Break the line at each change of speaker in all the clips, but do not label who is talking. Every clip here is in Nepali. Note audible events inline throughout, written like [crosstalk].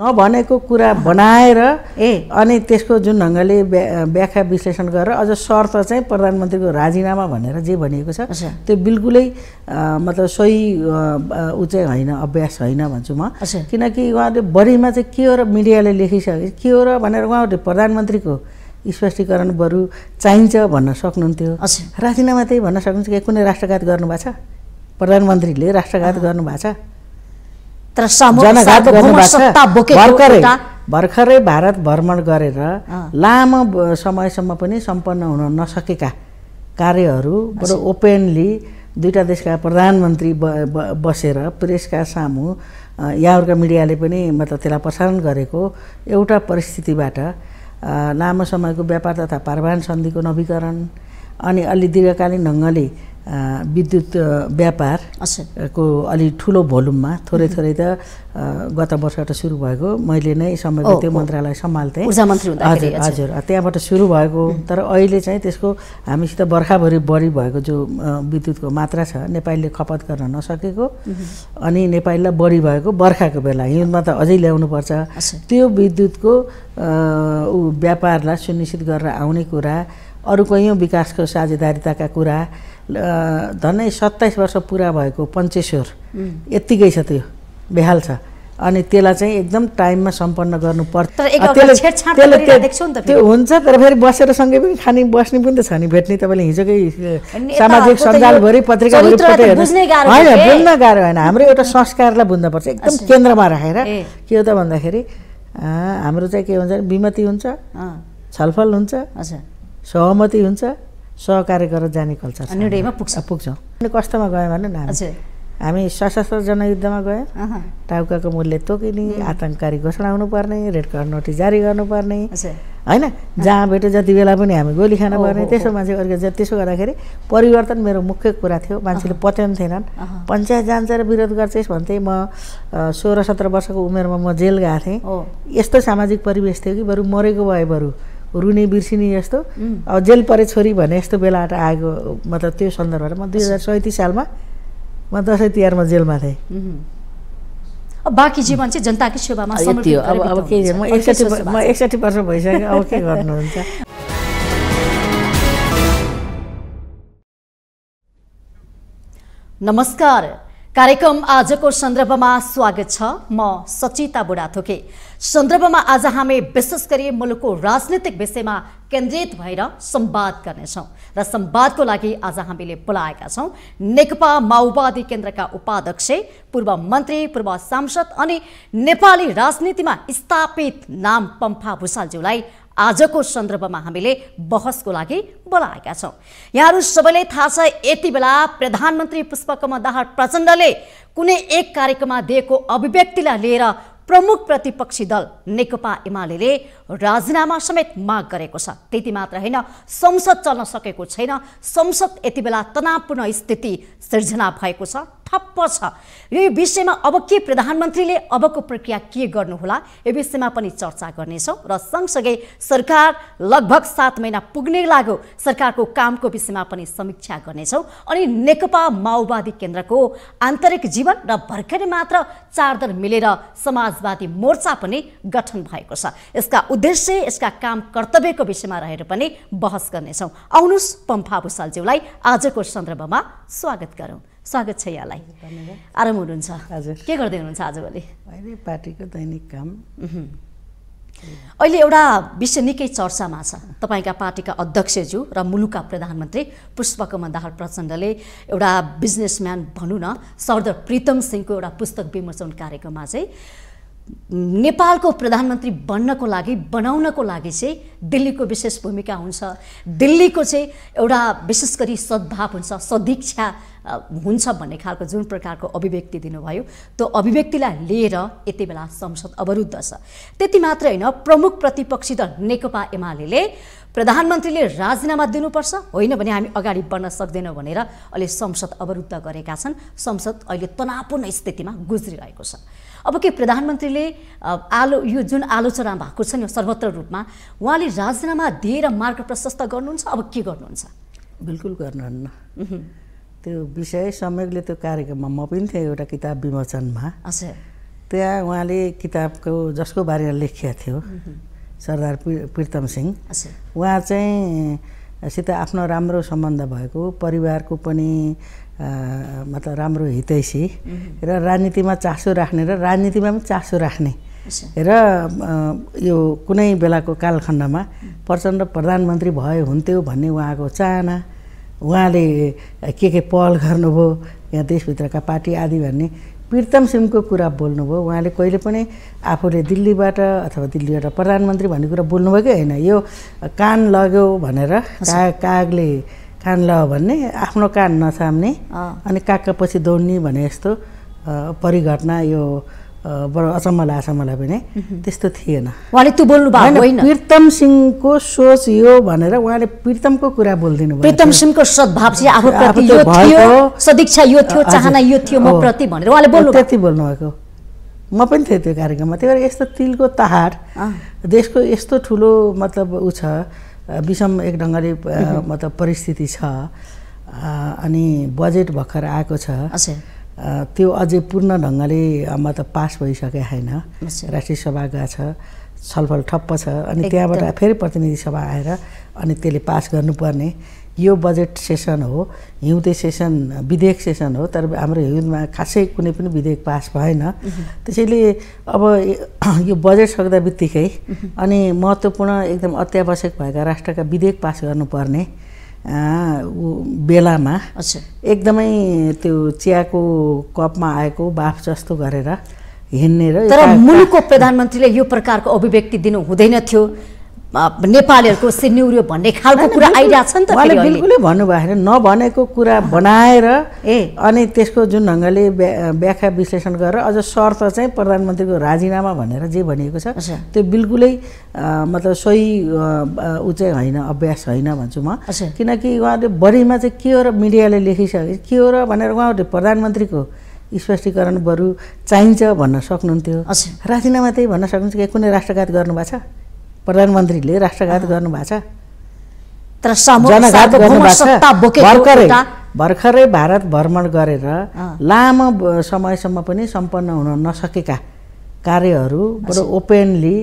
नभनेको कुरा बनाएर ए अनि त्यसको जुन ढङ्गले व्याख्या विश्लेषण गरेर अझ शर्त चाहिँ प्रधानमन्त्रीको राजीनामा भनेर जे भनिएको छ त्यो बिल्कुलै मतलब सोही ऊ चाहिँ होइन अभ्यास होइन भन्छु म किनकि उहाँले बढीमा चाहिँ के हो र मिडियाले लेखिसके के हो र भनेर उहाँहरूले प्रधानमन्त्रीको स्पष्टीकरण बरु चाहिन्छ भन्न सक्नुहुन्थ्यो राजीनामा त्यही भन्न सक्नुहुन्छ कि कुनै राष्ट्रघात गर्नुभएको छ प्रधानमन्त्रीले राष्ट्रघात गर्नुभएको छ तर भर्खरै भारत भ्रमण गरेर लामो समयसम्म पनि सम्पन्न हुन नसकेका कार्यहरू बडो ओपेनली दुईवटा देशका प्रधानमन्त्री बसेर प्रेसका सामु यहाँहरूका मिडियाले पनि मतलब त्यसलाई प्रसारण गरेको एउटा परिस्थितिबाट लामो समयको व्यापार तथा पारवान सन्धिको नवीकरण अनि अलि दीर्घकालीन ढङ्गले विद्युत व्यापार को अलि ठुलो भोल्युममा थोरै थोरै त गत वर्षबाट सुरु भएको मैले नै समयको त्यो मन्त्रालय सम्हाल्थेँ हजुर हजुर त्यहाँबाट सुरु भएको तर अहिले चाहिँ त्यसको हामीसित बर्खाभरि बढी भएको जो विद्युतको मात्रा छ नेपालीले खपत गर्न नसकेको अनि नेपालीलाई बढी भएको बर्खाको बेला हिउँदमा त अझै ल्याउनुपर्छ त्यो विद्युतको व्यापारलाई सुनिश्चित गरेर आउने कुरा अरू कैयौँ विकासको साझेदारिताका कुरा धनै सत्ताइस वर्ष पुरा भएको पञ्चेश्वर यत्तिकै छ त्यो बेहाल छ अनि त्यसलाई चाहिँ एकदम टाइममा सम्पन्न गर्नुपर्छ त्यो हुन्छ तर फेरि बसेर सँगै पनि खाने बस्ने पनि त छ नि भेट्ने तपाईँले हिजोकै सामाजिक सञ्जालभरि पत्रिका होइन बुझ्न गाह्रो होइन हाम्रो एउटा संस्कारलाई बुझ्नुपर्छ एकदम केन्द्रमा राखेर के हो त भन्दाखेरि हाम्रो चाहिँ के हुन्छ भने विमति हुन्छ छलफल हुन्छ सहमति हुन्छ सहकार्य गरेर जाने कल्चर निर्णयमा पुग्छ पुग्छ कस्तोमा गयो भने हामी सशस्त्र जनयुद्धमा गयौँ टाउकाको मूल्य तोकिने आतङ्ककारी घोषणा हुनुपर्ने रेड कार्ड नोटिस जारी गर्नुपर्ने होइन जहाँ भेट्यो जति बेला पनि हामी गोली खान पर्ने त्यसो मान्छे गरेको त्यसो गर्दाखेरि परिवर्तन मेरो मुख्य कुरा थियो मान्छेले पत्याउनु थिएनन् पञ्चायत जान्छ र विरोध यस भन्थे म सोह्र सत्र वर्षको उमेरमा म जेल गएको थिएँ यस्तो सामाजिक परिवेश थियो कि बरु मरेको भए बरु रुने बिर्सिने जस्तो अब जेल परे छोरी भने यस्तो बेलाबाट आएको मतलब त्यो सन्दर्भमा म दुई हजार सैतिस सालमा म दसैँ तिहारमा जेलमा थिएँ
बाँकी जीवन चाहिँ जनताकै सेवामा त्यो अब अब के म एकसठी म एकसठी
वर्ष भइसक्यो अब के गर्नुहुन्छ
नमस्कार कार्यक्रम आजको सन्दर्भमा स्वागत छ म सचिता बुढाथोके सन्दर्भमा आज हामी विशेष गरी मुलुकको राजनीतिक विषयमा केन्द्रित भएर सम्वाद गर्नेछौँ र सम्वादको लागि आज हामीले बोलाएका छौँ नेकपा माओवादी केन्द्रका उपाध्यक्ष पूर्व मन्त्री पूर्व सांसद अनि नेपाली राजनीतिमा स्थापित नाम पम्फा भूषालज्यूलाई आजको सन्दर्भमा हामीले बहसको लागि बोलाएका छौँ यहाँहरू सबैले थाहा छ यति बेला प्रधानमन्त्री पुष्पकमल दाहाल प्रचण्डले कुनै एक कार्यक्रममा दिएको अभिव्यक्तिलाई लिएर प्रमुख प्रतिपक्षी दल नेकपा एमाले राजीनामा समेत माग गरेको छ त्यति मात्र होइन संसद चल्न सकेको छैन संसद यति बेला तनावपूर्ण स्थिति सिर्जना भएको छ ठप्प छ यो विषयमा अब के प्रधानमन्त्रीले अबको प्रक्रिया के गर्नुहोला यो विषयमा पनि चर्चा गर्नेछौँ र सँगसँगै सरकार लगभग सात महिना पुग्ने लाग्यो सरकारको कामको विषयमा पनि समीक्षा गर्नेछौँ अनि नेकपा माओवादी केन्द्रको आन्तरिक जीवन र भर्खरै मात्र चार दल मिलेर समाज समाजवादी मोर्चा पनि गठन भएको छ यसका उद्देश्य यसका काम कर्तव्यको विषयमा रहेर पनि बहस गर्नेछौँ आउनुहोस् पम्फा भूषालज्यूलाई आजको सन्दर्भमा स्वागत गरौँ स्वागत छ यहाँलाई आराम हुनुहुन्छ हजुर के गर्दै हुनुहुन्छ आजभोलि पार्टीको दैनिक काम अहिले एउटा विषय निकै चर्चामा छ तपाईँका पार्टीका अध्यक्षज्यू र मुलुकका प्रधानमन्त्री पुष्पकमल दाहाल प्रचण्डले एउटा बिजनेसम्यान भनौँ न सरदर प्रीतम सिंहको एउटा पुस्तक विमोचन कार्यक्रममा चाहिँ नेपालको प्रधानमन्त्री बन्नको लागि बनाउनको लागि चाहिँ दिल्लीको विशेष भूमिका हुन्छ दिल्लीको चाहिँ एउटा विशेष गरी सद्भाव हुन्छ सदिक्षा हुन्छ भन्ने खालको जुन प्रकारको अभिव्यक्ति दिनुभयो त्यो अभिव्यक्तिलाई लिएर यति बेला संसद अवरुद्ध छ त्यति मात्र होइन प्रमुख प्रतिपक्षी दल नेकपा एमाले प्रधानमन्त्रीले राजीनामा दिनुपर्छ होइन भने हामी अगाडि बढ्न सक्दैनौँ भनेर अहिले संसद अवरुद्ध गरेका छन् संसद अहिले तनावपूर्ण स्थितिमा गुज्रिरहेको छ अब के प्रधानमन्त्रीले आलो यो जुन आलोचना भएको छ नि सर्वत्र रूपमा उहाँले राजीनामा दिएर मार्ग प्रशस्त गर्नुहुन्छ
अब के गर्नुहुन्छ बिल्कुल गर्नुहुन्न त्यो विषय समयले त्यो कार्यक्रममा म पनि थिएँ एउटा किताब विमोचनमा त्यहाँ उहाँले किताबको जसको बारेमा लेखिया थियो सरदार प्रितम सिंह उहाँ चाहिँ सित आफ्नो राम्रो सम्बन्ध भएको परिवारको पनि मतलब राम्रो हितैसी र राजनीतिमा चासो राख्ने र राजनीतिमा पनि चासो राख्ने र यो कुनै बेलाको कालखण्डमा प्रचण्ड प्रधानमन्त्री भए हुन्थ्यो भन्ने उहाँको चाहना उहाँले के के पहल गर्नुभयो यहाँ देशभित्रका पार्टी आदि भन्ने प्रितम सिंहको कुरा बोल्नुभयो उहाँले कहिले पनि आफूले दिल्लीबाट अथवा दिल्लीबाट प्रधानमन्त्री भन्ने कुरा बोल्नुभएकै होइन यो कान लग्यो भनेर का कागले कान ल भन्ने आफ्नो कान नसाम्ने अनि कागका पछि दौड्ने भने यस्तो परिघटना यो बर अचम्म लाग्छ मलाई पनि त्यस्तो थिएन उहाँले त्यो बोल्नु भएको होइन प्रितम सिंहको सोच यो भनेर उहाँले प्रितमको कुरा बोलिदिनु भयो प्रितम सिंहको सद्भाव चाहिँ आफू प्रति यो थियो सदिच्छा यो थियो चाहना यो थियो म प्रति भनेर उहाँले बोल्नु त्यति बोल्नु भएको म पनि थिएँ त्यो कार्यक्रममा त्यही भएर यस्तो तिलको तहार देशको यस्तो ठुलो मतलब ऊ छ विषम एक ढङ्गले मतलब परिस्थिति छ अनि बजेट भर्खर आएको छ त्यो अझै पूर्ण ढङ्गले म त पास भइसकेको छैन राष्ट्रिय सभा गएको छ छलफल ठप्प छ अनि त्यहाँबाट फेरि प्रतिनिधि सभा आएर अनि त्यसले पास गर्नुपर्ने यो बजेट सेसन हो हिउँदे सेसन विधेयक सेसन हो तर हाम्रो हिउँदमा खासै कुनै पनि विधेयक पास भएन त्यसैले अब [clears throat] यो बजेट सक्दा बित्तिकै अनि महत्त्वपूर्ण एकदम अत्यावश्यक भएका राष्ट्रका विधेयक पास गर्नुपर्ने बेलामा एकदमै त्यो चियाको कपमा आएको बाफ जस्तो गरेर हिँड्ने र तर मुलुकको प्रधानमन्त्रीले
यो प्रकारको अभिव्यक्ति दिनु हुँदैन थियो नेपालीहरूको सिन्युर्यो भन्ने खालको कुरा आइरहेको छ नि त उहाँले बिल्कुलै
भन्नुभयो होइन नभनेको कुरा बनाएर ए अनि त्यसको जुन ढङ्गले व्याख्या विश्लेषण गरेर अझ शर्त चाहिँ प्रधानमन्त्रीको राजीनामा भनेर जे भनिएको छ त्यो बिल्कुलै मतलब सोही ऊ चाहिँ होइन अभ्यास होइन भन्छु म किनकि उहाँले बढीमा चाहिँ के हो र मिडियाले लेखिसके के हो र भनेर उहाँहरूले प्रधानमन्त्रीको स्पष्टीकरण बरु चाहिन्छ भन्न सक्नुहुन्थ्यो राजीनामा त्यही भन्न सक्नुहुन्छ कि कुनै राष्ट्रघात गर्नुभएको छ प्रधानमन्त्रीले राष्ट्रघात गर्नुभएको छ तर जनघात गर्नुभएको भर्खरै भारत भ्रमण गरेर लामो समयसम्म पनि सम्पन्न हुन नसकेका कार्यहरू बरु ओपेनली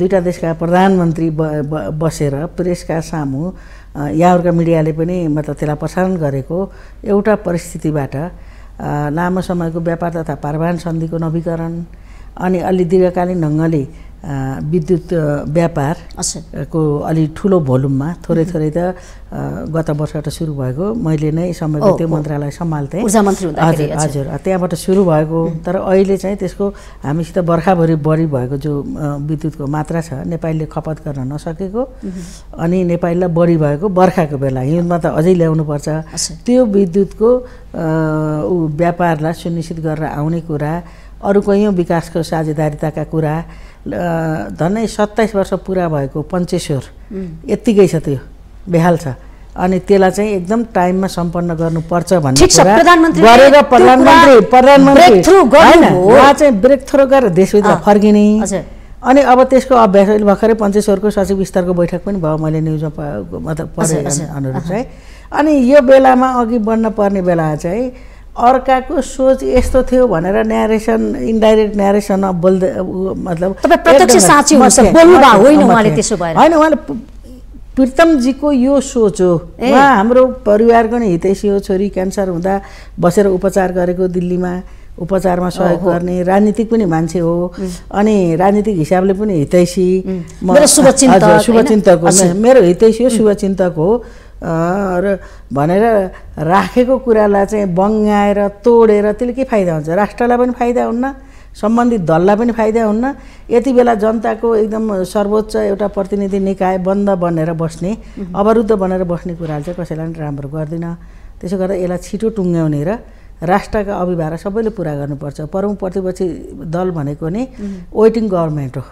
दुईवटा देशका प्रधानमन्त्री ब बसेर प्रेसका सामु यहाँहरूका मिडियाले पनि मतलब त्यसलाई प्रसारण गरेको एउटा परिस्थितिबाट लामो समयको व्यापार तथा पारवान सन्धिको नवीकरण अनि अलि दीर्घकालीन ढङ्गले विद्युत व्यापार को अलि ठुलो भोल्युममा थोरै थोरै त गत वर्षबाट सुरु भएको मैले नै समय त्यो मन्त्रालय सम्हाल्थेँ हजुर हजुर त्यहाँबाट सुरु भएको तर अहिले चाहिँ त्यसको हामीसित बर्खाभरि बढी भएको जो विद्युतको मात्रा छ नेपालीले खपत गर्न नसकेको अनि नेपालीलाई बढी भएको बर्खाको बेला हिउँदमा त अझै ल्याउनुपर्छ त्यो विद्युतको व्यापारलाई सुनिश्चित गरेर आउने कुरा अरू कैयौँ विकासको साझेदारिताका कुरा धनै सत्ताइस वर्ष पुरा भएको पञ्चेश्वर यत्तिकै छ त्यो बेहाल छ अनि त्यसलाई चाहिँ एकदम टाइममा सम्पन्न गर्नुपर्छ भन्ने गरेर प्रधानमन्त्री प्रधानमन्त्री उहाँ चाहिँ ब्रेक थ्रो गरेर देशभित्र फर्किने अनि अब त्यसको अभ्यास अहिले भर्खरै पञ्चेश्वरको सचिव विस्तारको बैठक पनि भयो मैले न्युजमा मतलब पढेँ अनुरूप चाहिँ अनि यो बेलामा अघि बढ्न पर्ने बेला चाहिँ अर्काको सोच यस्तो थियो भनेर न्यारेसन इन्डाइरेक्ट न्यारेसनमा बोल्दै मतलब होइन उहाँले प्रितमजीको यो सोच हो उहाँ हाम्रो परिवारको नै हितैसी हो छोरी क्यान्सर हुँदा बसेर उपचार गरेको दिल्लीमा उपचारमा सहयोग गर्ने राजनीतिक पनि मान्छे हो अनि राजनीतिक हिसाबले पनि हितैसी शुभचिन्तक मेरो हितैसी हो शुभचिन्तक हो र भनेर राखेको कुरालाई चाहिँ बङ्गाएर तोडेर त्यसले के फाइदा हुन्छ राष्ट्रलाई पनि फाइदा हुन्न सम्बन्धित दललाई पनि फाइदा हुन्न यति बेला जनताको एकदम सर्वोच्च एउटा प्रतिनिधि निकाय बन्द बनेर बस्ने अवरुद्ध बनेर बस्ने कुराले चाहिँ कसैलाई पनि राम्रो गर्दिनँ त्यसो गर्दा यसलाई छिटो टुङ्ग्याउने र राष्ट्रका अभिभार सबैले पुरा गर्नुपर्छ प्रमुख प्रतिपक्षी दल भनेको नि वेटिङ गभर्मेन्ट हो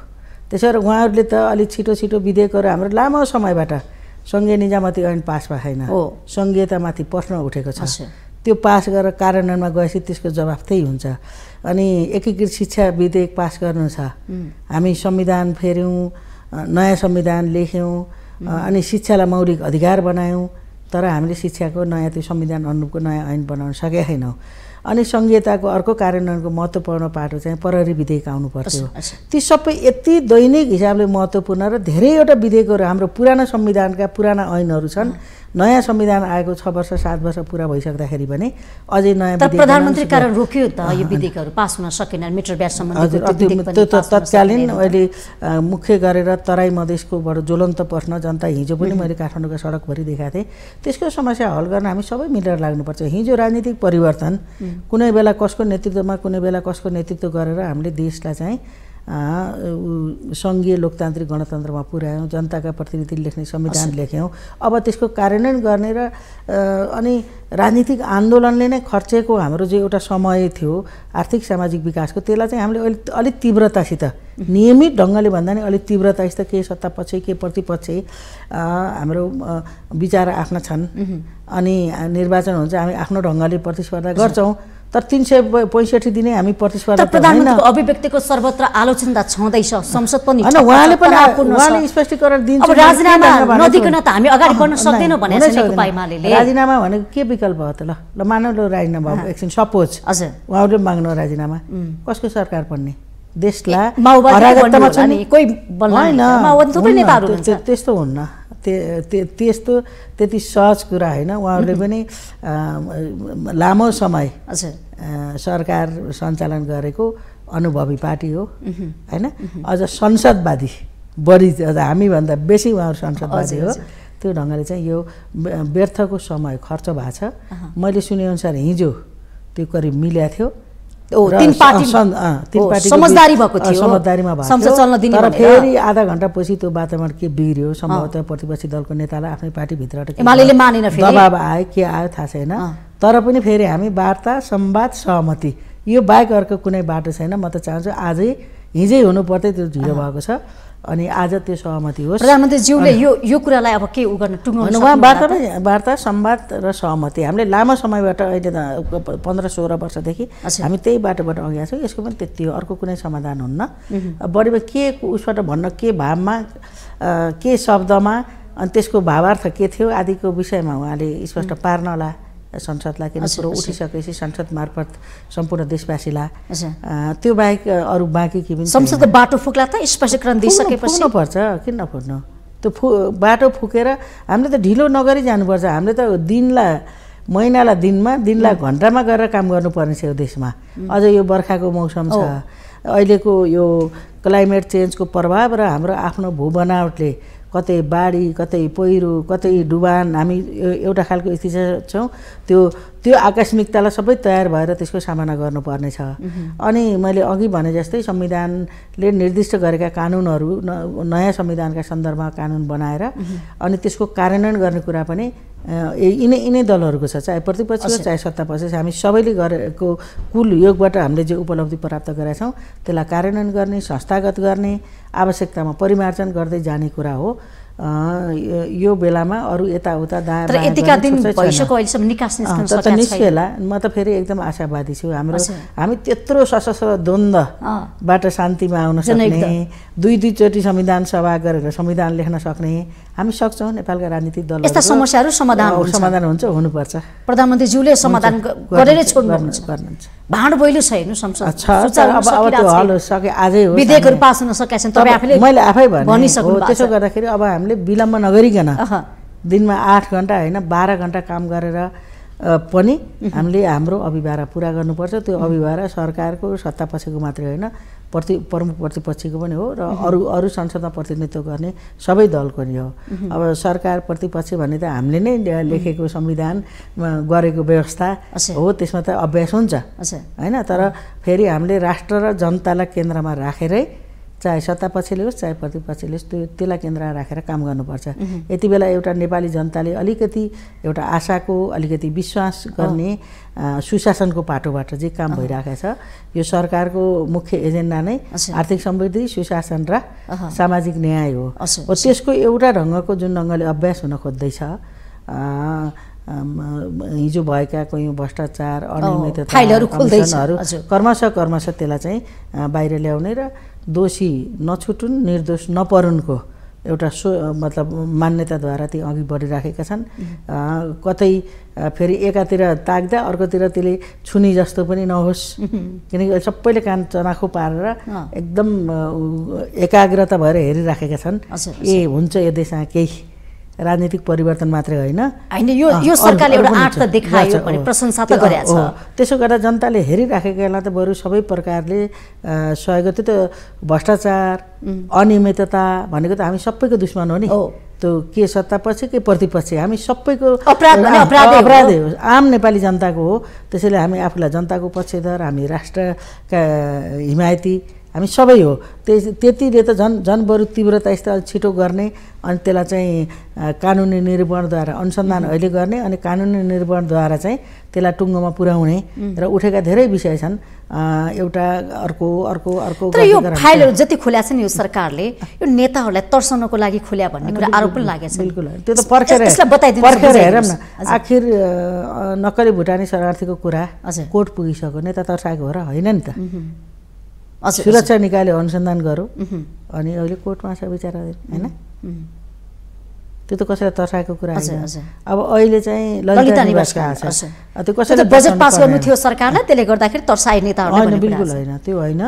त्यसो भएर उहाँहरूले त अलिक छिटो छिटो विधेयकहरू हाम्रो लामो समयबाट सङ्घीय निजामती ऐन पास भएको छैन हो सङ्घीयतामाथि प्रश्न उठेको छ त्यो पास गरेर कार्यान्वयनमा गएपछि त्यसको जवाफ त्यही हुन्छ अनि एकीकृत शिक्षा विधेयक पास गर्नु छ हामी संविधान फेऱ्यौँ नयाँ संविधान लेख्यौँ अनि शिक्षालाई मौलिक अधिकार बनायौँ तर हामीले शिक्षाको नयाँ त्यो संविधान अनुरूपको नयाँ ऐन बनाउन सकेका छैनौँ अनि संहिताको अर्को कार्यान्वयनको महत्त्वपूर्ण पाटो चाहिँ प्रहरी विधेयक आउनु पर्थ्यो ती सबै यति दैनिक हिसाबले महत्त्वपूर्ण र धेरैवटा विधेयकहरू हाम्रो पुराना संविधानका पुराना ऐनहरू छन् नयाँ संविधान आएको छ वर्ष सात वर्ष पुरा भइसक्दाखेरि पनि अझै नयाँ प्रधानमन्त्री कारण रोक्यो त यो विधेयकहरू
पास हुन सकेन मिटर ब्याजसम्म त्यो त
तत्कालीन अहिले मुख्य गरेर तराई मधेसकोबाट ज्वलन्त प्रश्न जनता हिजो पनि मैले काठमाडौँको सडकभरि देखाएको थिएँ त्यसको समस्या हल गर्न हामी सबै मिलेर लाग्नुपर्छ हिजो राजनीतिक परिवर्तन कुनै बेला कसको नेतृत्वमा कुनै बेला कसको नेतृत्व गरेर हामीले देशलाई चाहिँ सङ्घीय लोकतान्त्रिक गणतन्त्रमा पुर्यायौँ जनताका प्रतिनिधि लेख्ने संविधान लेख्यौँ अब त्यसको कार्यान्वयन गर्ने र अनि राजनीतिक आन्दोलनले नै खर्चेको हाम्रो जो एउटा समय थियो आर्थिक सामाजिक विकासको त्यसलाई चाहिँ हामीले अलिक अलिक तीव्रतासित नियमित ढङ्गले भन्दा नि अलिक तीव्रतासित के सत्ता पक्ष के प्रतिपक्ष हाम्रो विचार आफ्ना छन् अनि निर्वाचन हुन्छ हामी आफ्नो ढङ्गले प्रतिस्पर्धा गर्छौँ तर तिन सय पैँसठी दिने हामी प्रतिस्पर्धा प्रधानमन्त्रीको
अभिव्यक्तिको सर्वत्र आलोचना छँदैछ संसद
पनि उहाँले पनि उहाँले स्पष्टीकरण दिन्छ राजीनामा नदिकन त हामी अगाडि बढ्न सक्दैनौँ भनेर राजीनामा भनेको के विकल्प हो त ल ल मानव राजीनामा एकछिन सपोज हजुर उहाँहरूले माग्नु राजीनामा कसको सरकार पर्ने देशलाई त्यस्तो हुन्न त्यस्तो त्यति सहज कुरा होइन उहाँहरूले पनि लामो समय सरकार सञ्चालन गरेको अनुभवी पार्टी हो होइन अझ संसदवादी बढी अझ हामीभन्दा बेसी उहाँहरू संसदवादी हो त्यो ढङ्गले चाहिँ यो व्यर्थको समय खर्च भएको छ मैले सुनेअनुसार हिजो त्यो करिब मिल्या थियो पार्टी समझदारी थियो समझदारीमा संसद चल्न दिने तर फेरि आधा घन्टापछि त्यो वातावरण के बिग्रियो सम्भवतः प्रतिपक्षी दलको नेतालाई आफ्नै पार्टीभित्रबाट एमाले मानेन दबाब आयो के आयो थाहा छैन तर पनि फेरि हामी वार्ता संवाद सहमति यो बाहेक अर्को कुनै बाटो छैन म त चाहन्छु आजै हिजै हुनुपर्थ्यो त्यो ढिलो भएको छ अनि आज त्यो सहमति होस् प्रधानमन्त्रीज्यूले यो
यो कुरालाई अब के उ गर्न टुङ्गाउनु उहाँ वार्ता
नै वार्ता सम्वाद र सहमति हामीले लामो समयबाट अहिले त पन्ध्र सोह्र वर्षदेखि हामी त्यही बाटोबाट अघि आएको छौँ यसको पनि त्यति हो अर्को कुनै समाधान हुन्न बढीमा के उसबाट भन्न के भावमा के शब्दमा अनि त्यसको भावार्थ के थियो आदिको विषयमा उहाँले स्पष्ट पार्नला संसदलाई किन कुरो उठिसकेपछि संसद मार्फत सम्पूर्ण देशवासीलाई त्यो बाहेक अरू बाँकी के पनि संसदको
बाटो फुक्ला त स्पष्टीकरण दिइसकेपछि
पर्छ किन नफुट्नु त्यो फु बाटो फुकेर हामीले त ढिलो नगरी जानुपर्छ हामीले त दिनलाई महिनालाई दिनमा दिनलाई घन्टामा गएर काम गर्नुपर्ने थियो देशमा अझ यो बर्खाको मौसम छ अहिलेको यो क्लाइमेट चेन्जको प्रभाव र हाम्रो आफ्नो भू बनावटले कतै बाढी कतै पहिरो कतै डुबान हामी एउटा खालको स्थिति छौँ त्यो त्यो आकस्मिकतालाई सबै तयार भएर त्यसको सामना गर्नुपर्नेछ अनि मैले अघि भने जस्तै संविधानले निर्दिष्ट गरेका कानुनहरू नयाँ संविधानका सन्दर्भमा कानुन बनाएर अनि त्यसको कार्यान्वयन गर्ने कुरा पनि यिनै यिनै दलहरूको छ चाहे प्रतिपक्ष चाहे सत्ता पक्ष हामी सबैले गरेको कुल योगबाट हामीले जे उपलब्धि प्राप्त गरेका छौँ त्यसलाई कार्यान्वयन गर्ने संस्थागत गर्ने आवश्यकतामा परिमार्जन गर्दै जाने कुरा हो यो बेलामा अरू यताउता दायाँ यतिका दिन भइसक्यो अहिलेसम्म निकास निस्केला म त फेरि एकदम आशावादी छु हाम्रो हामी त्यत्रो सशस्त्र द्वन्द्वबाट शान्तिमा आउन सक्ने दुई दुईचोटि संविधान सभा गरेर संविधान लेख्न सक्ने हामी सक्छौँ नेपालका राजनीतिक दल यस्ता समस्याहरू समाधान समाधान हुन्छ हुनुपर्छ
प्रधानमन्त्रीज्यूले समाधान गरेरै छोड्नुहुन्छ भाँड बहिलो छ हेर्नु संसद
सके आजै हो विधेयकहरू
पास हुन सकेका छन् तपाईँ आफैले मैले आफै भनिसक्नु त्यसो
गर्दाखेरि अब हामीले विलम्ब नगरिकन दिनमा आठ घन्टा होइन बाह्र घन्टा काम गरेर पनि हामीले हाम्रो अभिभारा पुरा गर्नुपर्छ त्यो अभिभारा सरकारको सत्ता पछिको मात्रै होइन प्रति प्रमुख प्रतिपक्षीको पनि हो र अरू अरू संसदमा प्रतिनिधित्व गर्ने सबै दलको नै हो अब सरकार प्रतिपक्ष भने त हामीले नै लेखेको संविधान गरेको व्यवस्था हो त्यसमा त अभ्यास हुन्छ होइन तर फेरि हामीले राष्ट्र र जनतालाई केन्द्रमा राखेरै चाहे सत्ता पक्षले होस् चाहे प्रतिपक्षले होस् त्यो त्यसलाई केन्द्रमा राखेर काम गर्नुपर्छ यति बेला एउटा नेपाली जनताले अलिकति एउटा आशाको अलिकति विश्वास गर्ने सुशासनको पाटोबाट चाहिँ काम भइरहेको छ यो सरकारको मुख्य एजेन्डा नै आर्थिक समृद्धि सुशासन र सामाजिक न्याय हो त्यसको एउटा ढङ्गको जुन ढङ्गले अभ्यास हुन खोज्दैछ हिजो भएका कयौँ भ्रष्टाचार अनियमितता कर्मश कर्मश त्यसलाई चाहिँ बाहिर ल्याउने र दोषी नछुटुन् निर्दोष नपरुन्को एउटा सो मतलब मान्यताद्वारा ती अघि बढिराखेका छन् कतै फेरि एकातिर ताक्दा अर्कोतिर त्यसले छुनी जस्तो पनि नहोस् किनकि सबैले कान चनाखो पारेर एकदम एकाग्रता भएर हेरिराखेका छन् ए हुन्छ यो देशमा केही राजनीतिक परिवर्तन मात्रै होइन होइन यो यो सरकारले एउटा आँट त देखायो भने प्रशंसा त गरेछ त्यसो गर्दा जनताले हेरिराखेकालाई त बरु सबै प्रकारले सहयोग त्यो त भ्रष्टाचार अनियमितता भनेको त हामी सबैको दुश्मन हो नि त्यो के सत्तापछि के प्रतिपक्ष हामी सबैको अपराध अपराध हो आम नेपाली जनताको हो त्यसैले हामी आफूलाई जनताको पक्षधर हामी राष्ट्रका हिमायती हामी सबै हो त्यतिले त झन् झन् बरु तीव्रता यस्ता छिटो गर्ने अनि त्यसलाई चाहिँ कानुनी निर्माणद्वारा अनुसन्धान अहिले गर्ने अनि कानुनी निर्माणद्वारा चाहिँ त्यसलाई टुङ्गोमा पुर्याउने र उठेका धेरै विषय छन् एउटा अर्को अर्को अर्को तर यो फाइलहरू जति खोल्या नि यो सरकारले
यो नेताहरूलाई तर्साउनको लागि खुल्या भन्ने कुरा आरोप पनि लागेको छ बिल्कुल त्यो त पर्खेर पर्खेर हेरौँ न
आखिर नक्कली भुटानी शरणार्थीको कुरा कोर्ट पुगिसक्यो नेता तर्साएको हो र होइन नि त सुरक्षा निकायले अनुसन्धान गर्यो अनि अहिले कोर्टमा छ बिचरा होइन त्यो त कसैलाई तर्साएको कुरा छ
अब अहिले चाहिँ ललिता निवासको छ त्यो कसैले बजेट पास गर्नु थियो सरकारलाई त्यसले गर्दाखेरि तर्साए
नेता होइन बिल्कुल होइन त्यो होइन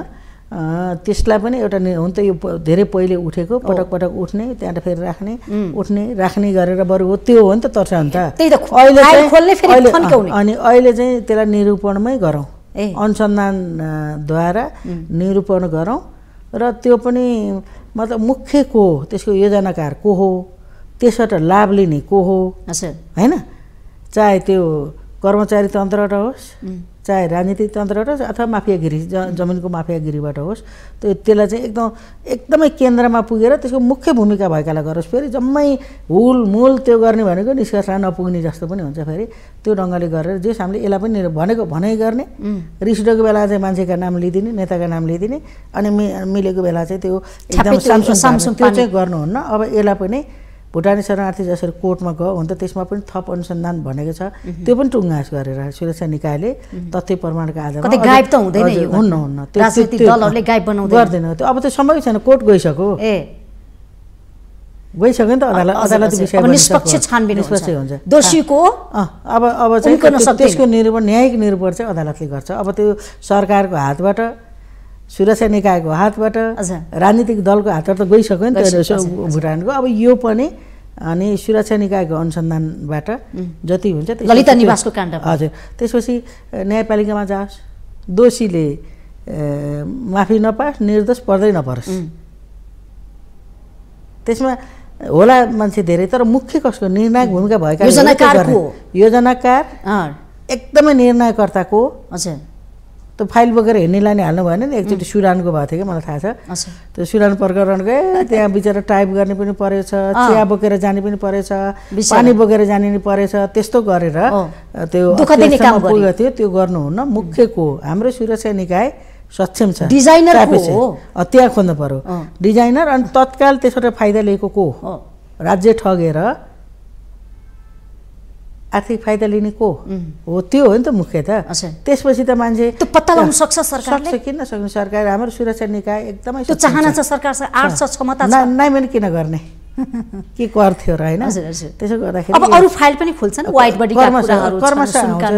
त्यसलाई पनि एउटा हुन त यो धेरै पहिले उठेको पटक पटक उठ्ने त्यहाँबाट फेरि राख्ने उठ्ने राख्ने गरेर बरु हो त्यो हो नि त तर्सा अन्त अनि अहिले चाहिँ त्यसलाई निरूपणमै गरौँ ए अनुसन्धानद्वारा निरूपण गरौँ र त्यो पनि मतलब मुख्य को हो त्यसको योजनाकार को हो त्यसबाट लाभ लिने को हो होइन चाहे त्यो कर्मचारी तन्त्रबाट होस् चाहे राजनीतिक तन्त्रबाट अथवा माफियागिरी ज जमिनको माफियागिरीबाट होस् त्यो त्यसलाई चाहिँ एकदम एकदमै केन्द्रमा पुगेर त्यसको मुख्य भूमिका भएकालाई गरोस् फेरि जम्मै हुल मूल त्यो गर्ने भनेको निष्कर्षमा नपुग्ने जस्तो पनि हुन्छ फेरि त्यो ढङ्गले गरेर जस हामीले यसलाई पनि भनेको भनाइ गर्ने रिसडको बेला चाहिँ मान्छेका नाम लिइदिने नेताका नाम लिइदिने अनि मि मिलेको बेला चाहिँ त्यो एकदम सामसुङ त्यो चाहिँ गर्नुहुन्न अब यसलाई पनि भुटानी शरणार्थी जसरी कोर्टमा गयो भने त त्यसमा पनि थप अनुसन्धान भनेको छ त्यो पनि टुङ्गास गरेर सुरक्षा निकायले तथ्य प्रमाणको आधारमा गायब त हुँदैन हुन्न हुन्न गर्दैन त्यो अब त सम्भव छैन कोर्ट गइसक्यो ए गइसक्यो नि त अदालत अदालत निष्पक्ष छानबिन हुन्छ दोषीको अब अब चाहिँ त्यसको निर्भर न्यायिक निर्भर चाहिँ अदालतले गर्छ अब त्यो सरकारको हातबाट सुरक्षा निकायको हातबाट राजनीतिक दलको हातबाट त गइसक्यो नि त भुटानको अब यो पनि अनि सुरक्षा निकायको अनुसन्धानबाट जति हुन्छ ललिता निवासको काण्ड हजुर त्यसपछि न्यायपालिकामा जाओस् दोषीले माफी नपाओस् निर्दोष पर्दै नपरोस् त्यसमा होला मान्छे धेरै तर मुख्य कसको निर्णायक भूमिका भएका योजनाकार एकदमै निर्णयकर्ताको हजुर त्यो फाइल बोकेर हिँड्ने नि हाल्नु भएन नि एकचोटि सुरानको भएको थियो कि मलाई थाहा छ त्यो सुरान प्रकरण गए त्यहाँ [laughs] बिचरा टाइप गर्ने पनि छ चिया बोकेर जाने पनि छ पानी बोकेर जाने पनि परेछ त्यस्तो गरेर त्यो पुगेको थियो त्यो गर्नुहुन्न मुख्य को हाम्रो सुरक्षा निकाय सक्षम छ डिजाइनर त्यहाँ खोज्नु पर्यो डिजाइनर अनि तत्काल त्यसबाट फाइदा लिएको को राज्य ठगेर आर्थिक फाइदा लिने को हो त्यो हो नि त मुख्य त त्यसपछि त मान्छे त्यो पत्ता लगाउन सक्छ सरकारले किन सक्नु सरकार हाम्रो सुरक्षा निकाय एकदमै त्यो चाहना छ सरकारसँग आर्ट छ क्षमता नै मैले किन गर्ने [laughs] के गर्थ्यो र होइन त्यसो गर्दाखेरि अब अरू
फाइल पनि वाइट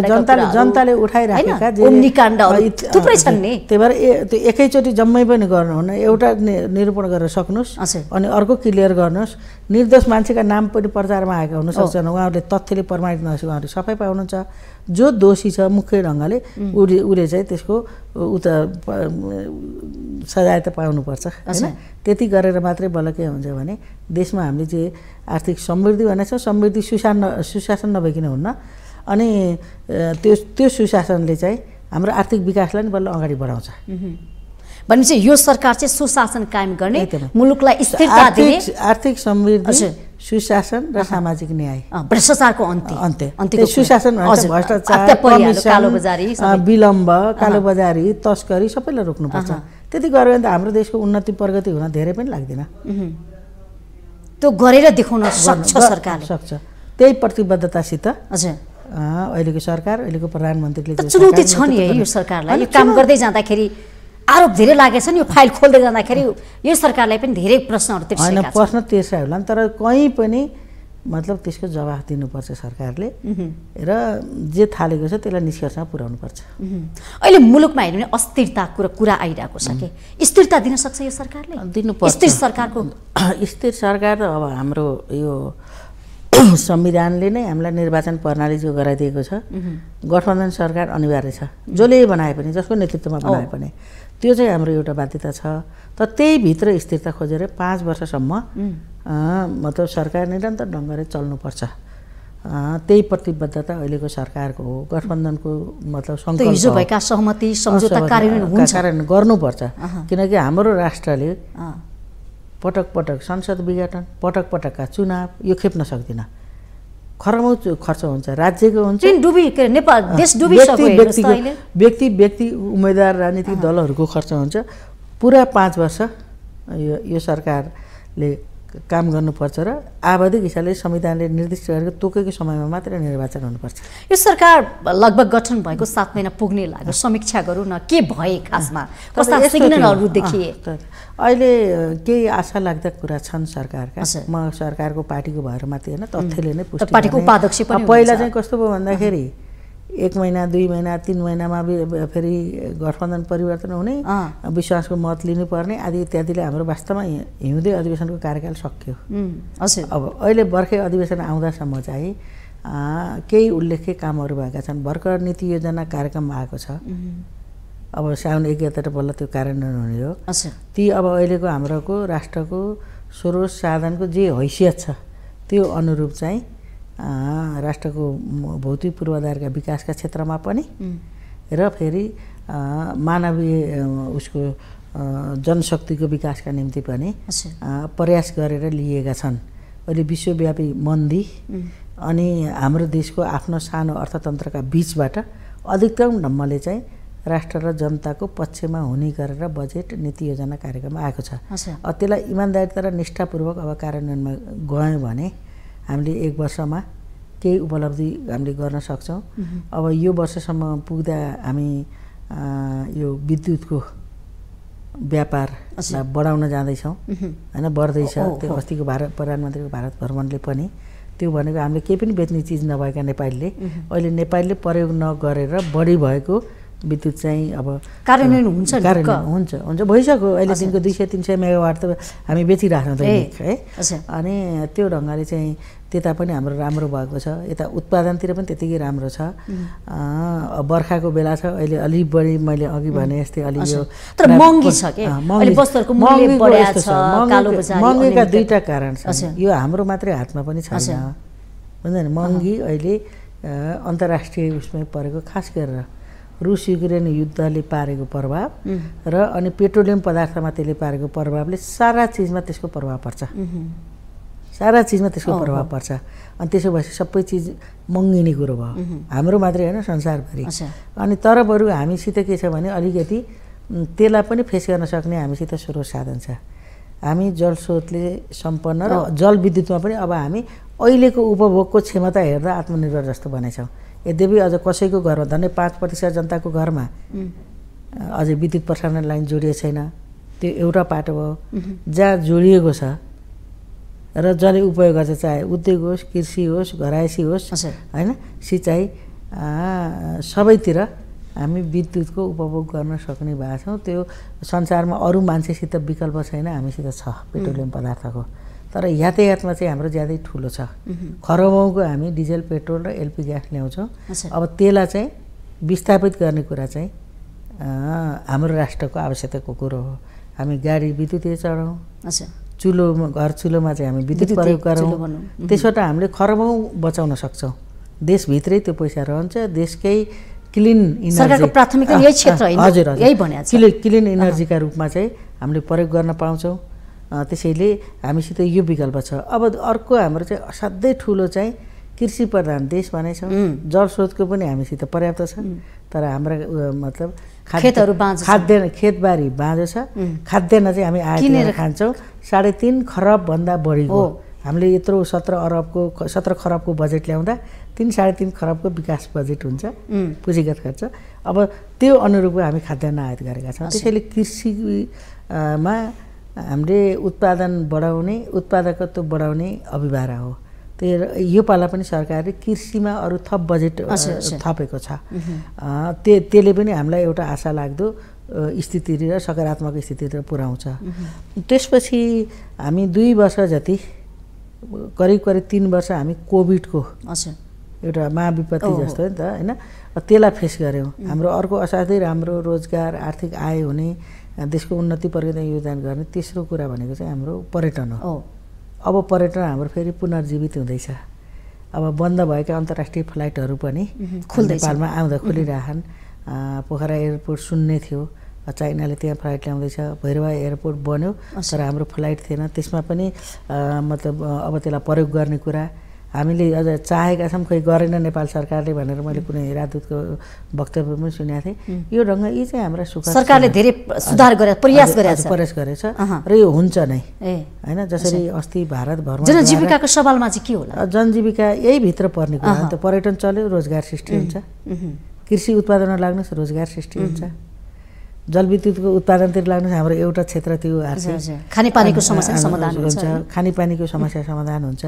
जनताले जनताले
उठाइराखेका थुप्रै छन् नि त्यही भएर त्यो एकैचोटि जम्मै पनि गर्नुहुन्न एउटा निरूपण गरेर सक्नुहोस् अनि अर्को क्लियर गर्नुहोस् निर्दोष मान्छेका नाम पनि प्रचारमा आएको हुन सक्छन् उहाँहरूले तथ्यले प्रमाणित नहोस् उहाँहरू सबै पाउनुहुन्छ जो दोषी छ मुख्य ढङ्गले उसले उसले चाहिँ त्यसको उता सजाय त पाउनुपर्छ होइन त्यति गरेर मात्रै बल्ल के हुन्छ भने देशमा हामीले चाहिँ आर्थिक समृद्धि भनेको छ समृद्धि सुशासन सुशासन नभइकन हुन्न अनि त्यो त्यो सुशासनले चाहिँ हाम्रो आर्थिक विकासलाई नि बल्ल अगाडि बढाउँछ भनेपछि यो सरकार चाहिँ सुशासन कायम गर्ने
मुलुकलाई स्थिरता दिने
आर्थिक समृद्धि सुशासन र सामाजिक न्याय भ्रष्टाचारको अन्त्य अन्त्य सुशासन भ्रष्टाचार विलम्ब कालो बजारी तस्करी सबैलाई रोक्नुपर्छ त्यति गऱ्यो भने त हाम्रो देशको उन्नति प्रगति हुन धेरै पनि लाग्दैन त्यो गरेर देखाउन सक्छ सरकारले सक्छ त्यही प्रतिबद्धतासित हजुर अहिलेको सरकार अहिलेको प्रधानमन्त्रीले चुनौती छ नि है यो सरकारलाई काम गर्दै
जाँदाखेरि आरोप धेरै लागेको छ नि यो फाइल खोल्दै जाँदाखेरि यो सरकारलाई पनि धेरै प्रश्नहरू होइन प्रश्न
तिर्सा होला नि तर कहीँ पनि मतलब त्यसको जवाफ दिनुपर्छ सरकारले र जे थालेको छ त्यसलाई निष्कर्षमा पुर्याउनु पर्छ
अहिले मुलुकमा हेर्नु भने अस्थिरताको कुरा आइरहेको छ कि स्थिरता दिन सक्छ यो सरकारले दिनुपर्छ स्थिर सरकारको
[clears throat] स्थिर सरकार त अब हाम्रो यो [clears throat] संविधानले नै हामीलाई निर्वाचन प्रणाली जो गराइदिएको छ गठबन्धन सरकार अनिवार्य छ जसले बनाए पनि जसको नेतृत्वमा बनाए पनि त्यो चाहिँ हाम्रो एउटा बाध्यता छ तर भित्र स्थिरता खोजेर पाँच वर्षसम्म मतलब सरकार निरन्तर ढङ्गले चल्नुपर्छ त्यही प्रतिबद्धता अहिलेको सरकारको हो गठबन्धनको मतलब हिजो भएका सहमति कार्यान्वयन गर्नुपर्छ किनकि हाम्रो राष्ट्रले पटक पटक संसद विघटन पटक पटकका चुनाव यो खेप्न सक्दिनँ खरमौ खर्च हुन्छ राज्यको हुन्छ व्यक्ति व्यक्ति उम्मेदवार राजनीतिक दलहरूको खर्च हुन्छ पुरा पाँच वर्ष यो यो सरकारले काम गर्नुपर्छ र आवधिक हिसाबले संविधानले निर्दिष्ट गरेको तोकेको समयमा मात्र निर्वाचन हुनुपर्छ
यो सरकार लगभग गठन भएको सात महिना पुग्ने लाग्यो समीक्षा गरौँ न के भए खासमा सिग्नलहरू देखिए
अहिले केही आशा लाग्दा कुरा छन् सरकारका म सरकारको पार्टीको भएर मात्रै होइन तथ्यले नै पार्टीको उपाध्यक्ष पहिला चाहिँ कस्तो भयो भन्दाखेरि एक महिना दुई महिना तिन महिनामा फेरि गठबन्धन परिवर्तन हुने विश्वासको मत लिनुपर्ने आदि इत्यादिले हाम्रो वास्तवमा हिउँदै अधिवेशनको कार्यकाल
सकियो
अब अहिले भर्खै अधिवेशन आउँदासम्म चाहिँ केही उल्लेख्य कामहरू भएका छन् भर्खर नीति योजना कार्यक्रम आएको छ अब साउन गतेर बल्ल त्यो कार्यान्वयन हुने हो ती अब अहिलेको हाम्रोको राष्ट्रको स्रोत साधनको जे हैसियत छ त्यो अनुरूप चाहिँ राष्ट्रको भौतिक पूर्वाधारका विकासका क्षेत्रमा पनि र फेरि मानवीय उसको जनशक्तिको विकासका निम्ति पनि प्रयास गरेर लिएका छन् अहिले विश्वव्यापी मन्दी अनि हाम्रो देशको आफ्नो सानो अर्थतन्त्रका बिचबाट अधिकतम ढङ्गले चाहिँ राष्ट्र र जनताको पक्षमा हुने गरेर बजेट नीति योजना कार्यक्रम आएको छ त्यसलाई इमान्दारिता र निष्ठापूर्वक अब कार्यान्वयनमा गयौँ भने हामीले एक वर्षमा केही उपलब्धि हामीले गर्न सक्छौँ अब यो वर्षसम्म पुग्दा हामी यो विद्युतको व्यापार बढाउन जाँदैछौँ होइन बढ्दैछ त्यो अस्तिको भारत प्रधानमन्त्रीको भारत भ्रमणले पनि त्यो भनेको हामीले केही पनि बेच्ने चिज नभएका नेपालीले अहिले नेपालीले प्रयोग नगरेर बढी भएको विद्युत चाहिँ अब कार्यान्वयन हुन्छ हुन्छ हुन्छ भइसक्यो अहिलेदेखिको दुई सय तिन सय मेगावाट त हामी त है अनि त्यो ढङ्गले चाहिँ त्यता पनि हाम्रो राम्रो भएको छ यता उत्पादनतिर पनि त्यतिकै राम्रो छ बर्खाको बेला छ अहिले अलि बढी मैले अघि भने जस्तै अलि यो तर महँगी छ महँगीका दुईवटा कारण छ यो हाम्रो मात्रै हातमा पनि छैन बुझ्दैन महँगी अहिले अन्तर्राष्ट्रिय उसमै परेको खास गरेर रुस युक्रेन युद्धले पारेको प्रभाव र अनि पेट्रोलियम पदार्थमा त्यसले पारेको प्रभावले सारा चिजमा त्यसको प्रभाव पर्छ सारा चिजमा त्यसको प्रभाव पर्छ अनि त्यसो भएपछि सबै चिज महँगिने कुरो भयो हाम्रो मात्रै होइन संसारभरि अनि तर बरु हामीसित के छ भने अलिकति त्यसलाई पनि फेस गर्न सक्ने हामीसित स्रोत साधन छ हामी जलस्रोतले सम्पन्न र जलविद्युतमा पनि अब हामी अहिलेको उपभोगको क्षमता हेर्दा आत्मनिर्भर जस्तो बनाइछौँ यद्यपि अझ कसैको घरमा झन्डै पाँच प्रतिशत जनताको घरमा अझै विद्युत प्रसारण लाइन जोडिएको छैन त्यो एउटा पाटो हो जहाँ जोडिएको छ र जसले उपयोग गर्छ चाहे उद्योग होस् कृषि होस् घरायसी होस् होइन सिँचाइ सबैतिर हामी विद्युतको उपभोग गर्न सक्ने भएको छौँ त्यो संसारमा अरू मान्छेसित विकल्प छैन हामीसित छ पेट्रोलियम पदार्थको तर यातायातमा चाहिँ हाम्रो ज्यादै ठुलो छ खरबौँको हामी डिजेल पेट्रोल र एलपी ग्यास ल्याउँछौँ अब त्यसलाई चाहिँ विस्थापित गर्ने कुरा चाहिँ हाम्रो राष्ट्रको आवश्यकताको कुरो हो हामी गाडी विद्युतीय चढाउँ चुलो घर चुलोमा चाहिँ हामी विद्युत प्रयोग गरौँ त्यसबाट हामीले खरबौँ बचाउन सक्छौँ देशभित्रै त्यो पैसा रहन्छ देशकै क्लिन इनर्जी प्राथमिकता यही क्षेत्र हजुर हजुर क्लिन इनर्जीका रूपमा चाहिँ हामीले प्रयोग गर्न पाउँछौँ त्यसैले हामीसित यो विकल्प छ अब अर्को हाम्रो चाहिँ असाध्यै ठुलो चाहिँ कृषि प्रधान देश भनेछौँ जलस्रोतको पनि हामीसित पर्याप्त छ तर हाम्रा मतलब खेतहरू बाँझो खाद्यान्न खेतबारी बाँझो छ खाद्यान्न चाहिँ हामी आएर खान्छौँ साढे तिन खरबभन्दा हो हामीले यत्रो सत्र अरबको सत्र खरबको बजेट ल्याउँदा तिन साढे तिन खरबको विकास बजेट हुन्छ पुँजीगत खर्च अब त्यो अनुरूपको हामी खाद्यान्न आयात गरेका छौँ त्यसैले कृषिमा हामीले उत्पादन बढाउने उत्पादकत्व बढाउने अभिभारा हो त्यो यो पाला पनि सरकारले कृषिमा अरू थप बजेट थपेको छ त्यो त्यसले पनि हामीलाई एउटा आशा लाग्दो स्थिति र सकारात्मक स्थिति र पुर्याउँछ त्यसपछि हामी दुई वर्ष जति करिब करिब तिन वर्ष हामी कोभिडको एउटा महाविपत्ति जस्तो नि त होइन त्यसलाई फेस गऱ्यौँ हाम्रो अर्को असाध्यै राम्रो रोजगार आर्थिक आय हुने देशको उन्नति प्रगतिमा योगदान गर्ने तेस्रो कुरा भनेको चाहिँ हाम्रो पर्यटन हो अब पर्यटन हाम्रो फेरि पुनर्जीवित हुँदैछ अब बन्द भएका अन्तर्राष्ट्रिय फ्लाइटहरू पनि नेपालमा आउँदा खुलिरहन् पोखरा एयरपोर्ट सुन्ने थियो चाइनाले त्यहाँ फ्लाइट ल्याउँदैछ भैरवा एयरपोर्ट बन्यो तर हाम्रो फ्लाइट थिएन त्यसमा पनि मतलब अब त्यसलाई प्रयोग गर्ने कुरा हामीले अझ चाहेका छौँ खोइ गरेन नेपाल सरकारले भनेर मैले कुनै राजदूतको वक्तव्य पनि सुनेको थिएँ यो ढङ्ग यी चाहिँ हाम्रो सुख सरकारले धेरै सुधार गरे प्रयास गरेछ प्रयास गरेछ र यो हुन्छ नै होइन जसरी अस्ति भारतभरमा जनजीविकाको सवालमा चाहिँ के होला जनजीविका यही भित्र पर्ने कुरा त पर्यटन चल्यो रोजगार सृष्टि हुन्छ कृषि उत्पादनमा लाग्नुहोस् रोजगार सृष्टि हुन्छ जलविद्युतको उत्पादनतिर लाग्नुहोस् हाम्रो एउटा क्षेत्र त्यो खानेपानीको समस्या समाधान हुन्छ खानेपानीको समस्या समाधान हुन्छ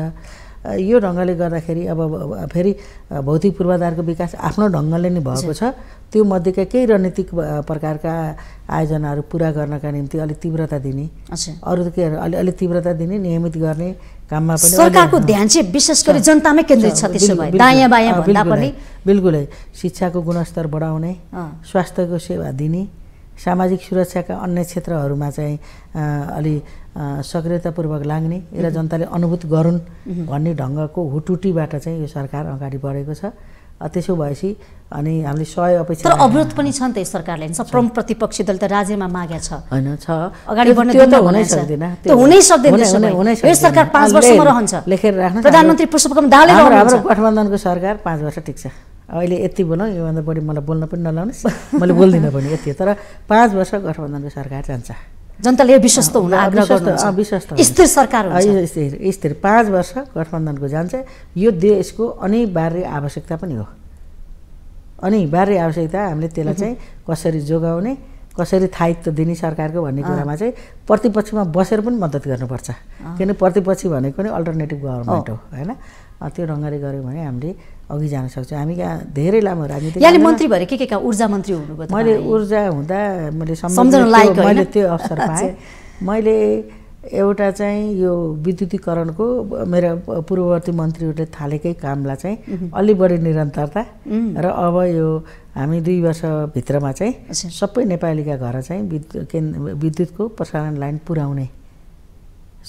यो ढङ्गले गर्दाखेरि अब फेरि भौतिक पूर्वाधारको विकास आफ्नो ढङ्गले नै भएको छ त्यो मध्येका केही रणनीतिक प्रकारका आयोजनाहरू पुरा गर्नका निम्ति अलिक तीव्रता दिने अरू के अलि अलिक तीव्रता दिने नियमित गर्ने काममा पनि सरकारको ध्यान चाहिँ विशेष गरी जनतामै केन्द्रित छ त्यसो भए दायाँ बायाँ भन्दा पनि बिल्कुलै शिक्षाको गुणस्तर बढाउने स्वास्थ्यको सेवा दिने सामाजिक सुरक्षाका अन्य क्षेत्रहरूमा चाहिँ अलि सक्रियतापूर्वक लाग्ने र जनताले अनुभूत गरून् भन्ने ढङ्गको हुटुटीबाट चाहिँ यो सरकार अगाडि बढेको छ त्यसो भएपछि अनि हामीले सय अपेक्षा अवरोध
पनि छ नि त सरकारले प्रमुख प्रतिपक्षी दल त राज्यमा माग्या छ
होइन छ अगाडि बढ्न सरकार पाँच वर्षमा रहन्छ लेखेर राख्नु प्रधानमन्त्री पुष्पकम दाहालले हाम्रो गठबन्धनको सरकार पाँच वर्ष टिक्छ अहिले यति बोल योभन्दा बढी मलाई बोल्न पनि नलाउनुहोस् मैले बोल्दिनँ पनि यति तर पाँच वर्ष गठबन्धनको सरकार जान्छ जनताले विश्वस्त हुन आग्रह विश्वस्त स्थिर सरकार स्थिर स्थिर पाँच वर्ष गठबन्धनको जान्छ यो देशको अनिवार्य आवश्यकता पनि हो अनि अनिवार्य आवश्यकता हामीले त्यसलाई चाहिँ कसरी जोगाउने कसरी थायित्व दिने सरकारको भन्ने कुरामा चाहिँ प्रतिपक्षमा बसेर पनि मद्दत गर्नुपर्छ किन प्रतिपक्षी भनेको नै अल्टरनेटिभ गभर्मेन्ट हो होइन त्यो ढङ्गले गऱ्यौँ भने हामीले अघि जान सक्छौँ हामी कहाँ धेरै लामो राजनीति यहाँले मन्त्री भएर के के कहाँ ऊर्जा मन्त्री हुनुभयो मैले ऊर्जा हुँदा मैले मैले त्यो अवसर [laughs] पाएँ मैले एउटा चाहिँ यो विद्युतीकरणको मेरो पूर्ववर्ती मन्त्रीहरूले थालेकै कामलाई चाहिँ अलि बढी निरन्तरता र अब यो हामी दुई वर्षभित्रमा चाहिँ सबै नेपालीका घर चाहिँ विद्युत केन्द्र विद्युतको प्रसारण लाइन पुर्याउने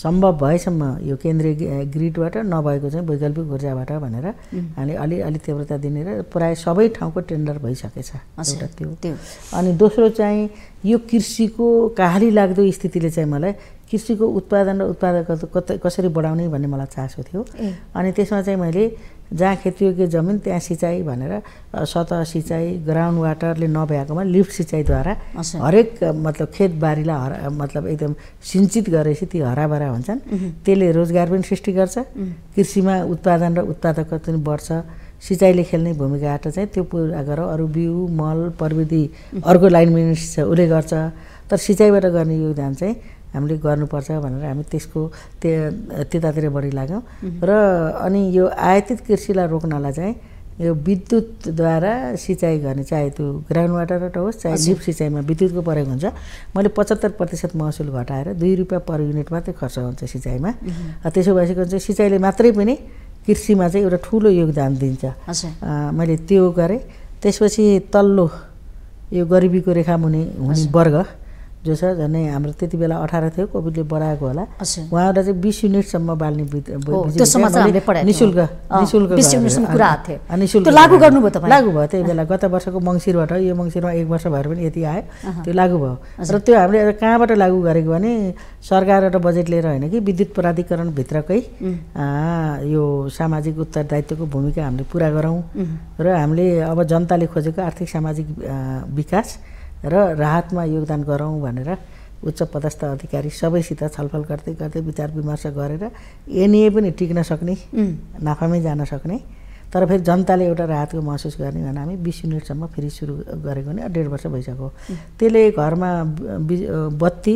सम्भव भएसम्म यो केन्द्रीय ग्रिडबाट नभएको चाहिँ वैकल्पिक ऊर्जाबाट भनेर हामीले अलि अलि तीव्रता दिने र प्राय सबै ठाउँको टेन्डर भइसकेछ एउटा त्यो अनि दोस्रो चाहिँ यो कृषिको काहाली लाग्दो स्थितिले चाहिँ मलाई कृषिको उत्पादन र उत्पादक कसरी बढाउने भन्ने मलाई चासो थियो अनि त्यसमा चाहिँ मैले जहाँ खेतीयोग्य जमिन त्यहाँ सिँचाइ भनेर सतह सिँचाइ ग्राउन्ड वाटरले नभएकोमा लिफ्ट सिँचाइद्वारा हरेक मतलब खेतबारीलाई हरा मतलब एकदम सिन्चित गरेपछि ती हराभरा हुन्छन् त्यसले रोजगार पनि सृष्टि गर्छ कृषिमा उत्पादन र उत्पादकता पनि बढ्छ सिँचाइले खेल्ने भूमिकाबाट चाहिँ त्यो पुरा गर अरू बिउ मल प्रविधि अर्को लाइन छ उसले गर्छ तर सिँचाइबाट गर्ने योगदान चाहिँ हामीले गर्नुपर्छ भनेर हामी त्यसको त्यतातिर बढी लाग्यौँ र अनि यो आयातित कृषिलाई रोक्नलाई चाहिँ यो विद्युतद्वारा सिँचाइ गर्ने चाहे त्यो ग्राउन्ड वाटरबाट होस् चाहे लिप सिँचाइमा विद्युतको प्रयोग हुन्छ मैले पचहत्तर प्रतिशत महसुल घटाएर दुई रुपियाँ पर युनिट मात्रै खर्च हुन्छ सिँचाइमा त्यसो भइसकेको चाहिँ सिँचाइले मात्रै पनि कृषिमा चाहिँ एउटा ठुलो योगदान दिन्छ मैले त्यो गरेँ त्यसपछि तल्लो यो गरिबीको रेखा मुनि हुने वर्ग जो छ झन् हाम्रो त्यति बेला अठार थियो कोभिडले बढाएको होला उहाँहरूलाई चाहिँ बिस युनिटसम्म बाल्ने निशुल्क गर्नुभयो लागु भयो त्यही बेला गत वर्षको मङ्सिरबाट यो मङ्सिरमा एक वर्ष भएर पनि यति आयो त्यो लागु भयो र त्यो हामीले कहाँबाट लागु गरेको भने सरकारबाट बजेट लिएर होइन कि विद्युत प्राधिकरणभित्रकै यो सामाजिक उत्तरदायित्वको भूमिका हामीले पुरा गरौँ र हामीले अब जनताले खोजेको आर्थिक सामाजिक विकास र राहतमा योगदान गरौँ भनेर उच्च पदस्थ अधिकारी सबैसित छलफल गर्दै गर्दै विचार विमर्श गरेर एनए पनि टिक्न सक्ने नाफामै जान सक्ने तर फेरि जनताले एउटा राहतको महसुस गर्ने भने हामी बिस युनिटसम्म फेरि सुरु गरेको नि डेढ वर्ष भइसक्यो त्यसले घरमा बत्ती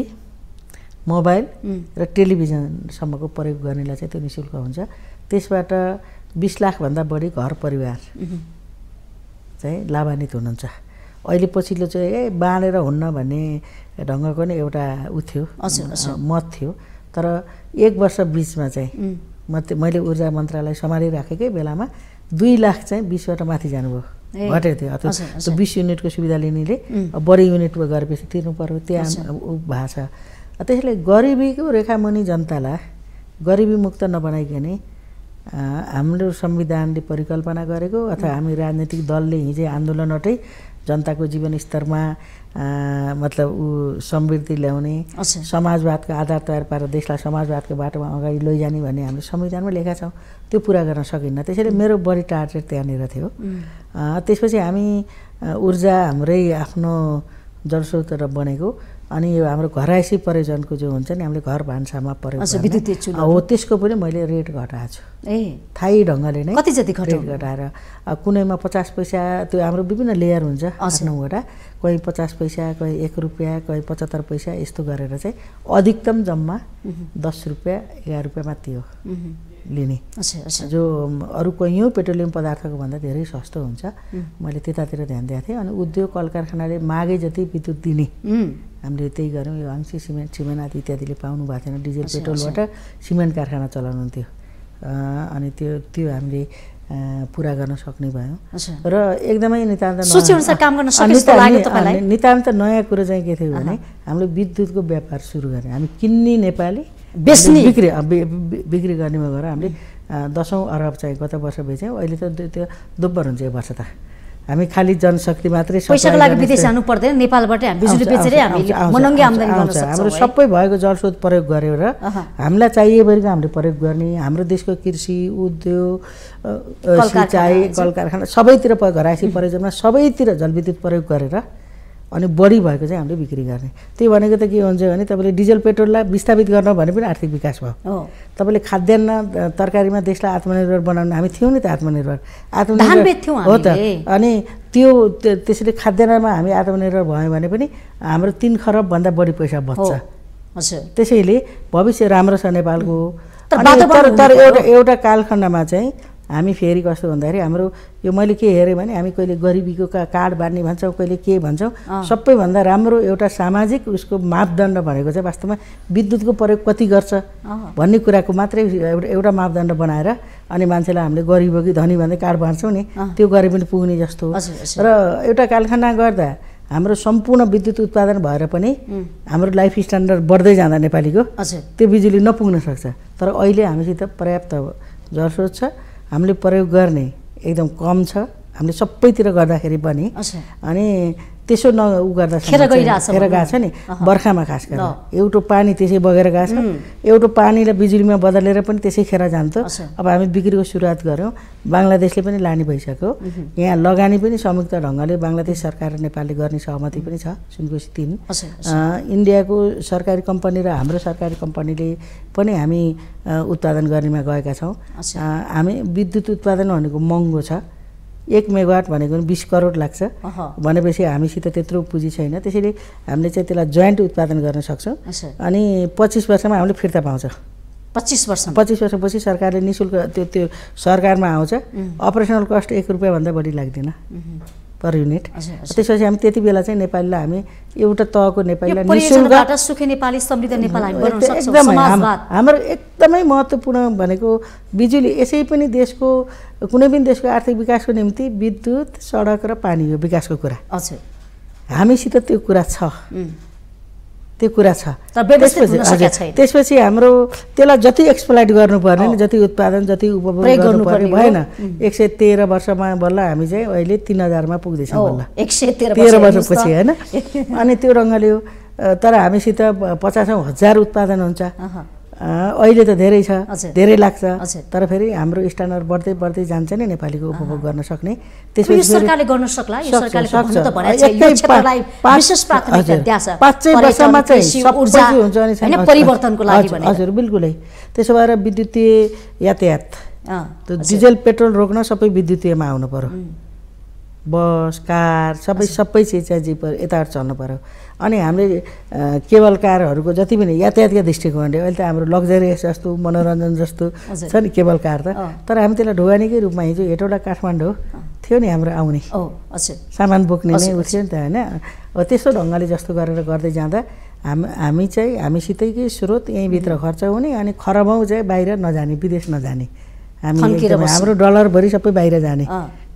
मोबाइल र टेलिभिजनसम्मको प्रयोग गर्नेलाई चाहिँ त्यो नि शुल्क हुन्छ त्यसबाट बिस लाखभन्दा बढी घर परिवार चाहिँ लाभान्वित हुनुहुन्छ अहिले पछिल्लो चाहिँ ए बाँडेर हुन्न भन्ने ढङ्गको नै एउटा ऊ थियो मत थियो तर एक वर्ष बिचमा चाहिँ म मैले ऊर्जा मन्त्रालय सम्हालिराखेकै बेलामा दुई लाख चाहिँ बिसबाट माथि जानुभयो घटेको थियो त्यो बिस युनिटको सुविधा लिनेले बढी युनिटमा गरेपछि तिर्नु पर्यो त्यहाँ भएको छ त्यसैले गरिबीको रेखामुनि जनतालाई गरिबी मुक्त नबनाइकन हाम्रो संविधानले परिकल्पना गरेको अथवा हामी राजनैतिक दलले हिजै आन्दोलनबाटै जनताको जीवनस्तरमा मतलब ऊ समृद्धि ल्याउने समाजवादको आधार तयार पारेर देशलाई समाजवादको बाटोमा अगाडि लैजाने भन्ने हामीले संविधानमा लेखा छौँ त्यो पुरा गर्न सकिन्न त्यसैले मेरो बढी टार्गेट त्यहाँनिर थियो त्यसपछि हामी ऊर्जा हाम्रै आफ्नो जलस्रोत बनेको अनि यो हाम्रो घरायसी परिजनको जो हुन्छ नि हामीले घर भान्सामा प्रयोग हो त्यसको पनि मैले रेट घटाएको छु ए थाहै ढङ्गले नै कति जति रेट घटाएर कुनैमा पचास पैसा त्यो हाम्रो विभिन्न लेयर हुन्छ नौवटा कोही पचास पैसा कोही एक रुपियाँ कोही पचहत्तर पैसा यस्तो गरेर चाहिँ अधिकतम जम्मा दस रुपियाँ एघार रुपियाँ मात्रै हो लिने जो अरू कैयौँ पेट्रोलियम पदार्थको भन्दा धेरै सस्तो हुन्छ मैले त्यतातिर ध्यान दिएको थिएँ अनि उद्योग कल कारखानाले मागे जति विद्युत दिने हामीले त्यही गऱ्यौँ यो अंशी सिमेन्ट सिमेन्ट आदि इत्यादिले पाउनु भएको थिएन डिजेल पेट्रोलबाट सिमेन्ट कारखाना चलाउनुहुन्थ्यो अनि त्यो त्यो हामीले पुरा गर्न सक्ने भयौँ र एकदमै नितान्त नितान्त नयाँ कुरो चाहिँ के थियो भने हामीले विद्युतको व्यापार सुरु गर्ने हामी किन्ने नेपाली बेच्ने बिक्री बिक्री गर्नेमा गएर हामीले दसौँ अरब चाहिँ गत वर्ष बेच्यौँ अहिले त त्यो दुब्बर हुन्छ यो वर्ष त हामी खालि जनशक्ति मात्रै पैसाको लागि विदेश जानु
पर्दैन नेपालबाटै हामी बिजुली बेचेरै हामी आम्दानी गर्न सक्छौँ हाम्रो
सबै भएको जलस्रोत प्रयोग गरेर हामीलाई चाहिए भनेको हामीले प्रयोग गर्ने हाम्रो देशको कृषि उद्योग सिँचाइ कल कारखाना सबैतिर प्रयोग राशि प्रयोजनमा सबैतिर जलविद्युत प्रयोग गरेर अनि बढी भएको चाहिँ हामीले बिक्री गर्ने त्यो भनेको त के हुन्छ भने तपाईँले डिजल पेट्रोललाई विस्थापित गर्न भने पनि आर्थिक विकास भयो तपाईँले खाद्यान्न तरकारीमा देशलाई आत्मनिर्भर बनाउनु हामी थियौँ नि त आत्मनिर्भर आत्मनिर्भर हो त अनि त्यो त्यसरी खाद्यान्नमा हामी आत्मनिर्भर भयौँ भने पनि हाम्रो तिन खरबभन्दा बढी पैसा बच्छ त्यसैले भविष्य राम्रो छ नेपालको तर एउटा एउटा कालखण्डमा चाहिँ हामी फेरि कस्तो भन्दाखेरि हाम्रो यो मैले के हेरेँ भने हामी कहिले गरिबीको का कार्ड बाँड्ने भन्छौँ कहिले के भन्छौँ सबैभन्दा राम्रो एउटा सामाजिक उसको मापदण्ड भनेको चाहिँ वास्तवमा विद्युतको प्रयोग कति गर्छ भन्ने कुराको मात्रै एउटा एउटा मापदण्ड बनाएर अनि मान्छेलाई हामीले गरिब कि धनी भन्दै कार्ड बाँड्छौँ नि त्यो गरे पनि पुग्ने जस्तो र एउटा कारखाना गर्दा हाम्रो सम्पूर्ण विद्युत उत्पादन भएर पनि हाम्रो लाइफ स्ट्यान्डर्ड बढ्दै जाँदा नेपालीको त्यो बिजुली नपुग्न सक्छ तर अहिले हामीसित पर्याप्त जसो छ हामीले प्रयोग गर्ने एकदम कम छ हामीले सबैतिर गर्दाखेरि पनि अनि त्यसो न उ गर्दा खेर गएको छ नि बर्खामा खास गरेर एउटो पानी त्यसै बगेर गएको छ एउटो पानीलाई बिजुलीमा बदलेर पनि त्यसै खेर जान्छ अब हामी बिक्रीको सुरुवात गऱ्यौँ बङ्गलादेशले पनि लाने भइसक्यो यहाँ लगानी पनि संयुक्त ढङ्गले बङ्गलादेश सरकार र नेपालले गर्ने सहमति पनि छ सुनकोसी तिन इन्डियाको सरकारी कम्पनी र हाम्रो सरकारी कम्पनीले पनि हामी उत्पादन गर्नेमा गएका छौँ हामी विद्युत उत्पादन भनेको महँगो छ एक मेगावाट भनेको पनि बिस करोड लाग्छ भनेपछि हामीसित त्यत्रो पुँजी छैन त्यसैले हामीले चाहिँ त्यसलाई जोइन्ट उत्पादन गर्न सक्छौँ अनि पच्चिस वर्षमा हामीले फिर्ता पाउँछ पच्चिस वर्ष पच्चिस वर्षपछि सरकारले नि शुल्क त्यो त्यो सरकारमा आउँछ अपरेसनल कस्ट एक रुपियाँभन्दा बढी लाग्दैन पर युनिट त्यसपछि हामी त्यति बेला चाहिँ नेपालीलाई हामी एउटा तहको नेपालीलाई हाम्रो एकदमै महत्त्वपूर्ण भनेको बिजुली यसै पनि देशको कुनै पनि देशको आर्थिक विकासको निम्ति विद्युत सडक र पानी हो विकासको कुरा हजुर हामीसित त्यो कुरा छ त्यो कुरा छ त्यसपछि हाम्रो त्यसलाई जति एक्सप्लाइट गर्नुपर्ने जति उत्पादन जति उपभोग गर्नुपर्ने भएन एक सय तेह्र वर्षमा बल्ल हामी चाहिँ अहिले तिन हजारमा पुग्दैछौँ बल्ल
एक सय तेह्र वर्षपछि होइन
अनि त्यो रङ्गले तर हामीसित पचासौँ हजार उत्पादन हुन्छ अहिले त धेरै छ धेरै लाग्छ तर फेरि हाम्रो स्ट्यान्डर्ड बढ्दै बढ्दै जान्छ नि नेपालीको उपभोग गर्न सक्ने सरकारले हजुर बिल्कुलै त्यसो भएर विद्युतीय यातायात डिजेल पेट्रोल रोक्न सबै विद्युतीयमा आउनु पर्यो बस कार सबै सबै चिज चाहिँ जिप यताबाट चल्नु पऱ्यो अनि हामीले केवल कारहरूको जति पनि यातायातका दृष्टिकोणले अहिले त हाम्रो लग्जरी जस्तो मनोरञ्जन जस्तो छ नि केवल कार त तर हामी त्यसलाई ढुवानीकै रूपमा हिजो हेटौँडा काठमाडौँ थियो नि हाम्रो आउने सामान बोक्ने नै उ नि त होइन अब त्यस्तो ढङ्गले जस्तो गरेर गर्दै जाँदा हाम हामी चाहिँ हामीसितैकै स्रोत यहीँभित्र खर्च हुने अनि खरबौँ चाहिँ बाहिर नजाने विदेश नजाने हामी हाम्रो डलरभरि सबै बाहिर जाने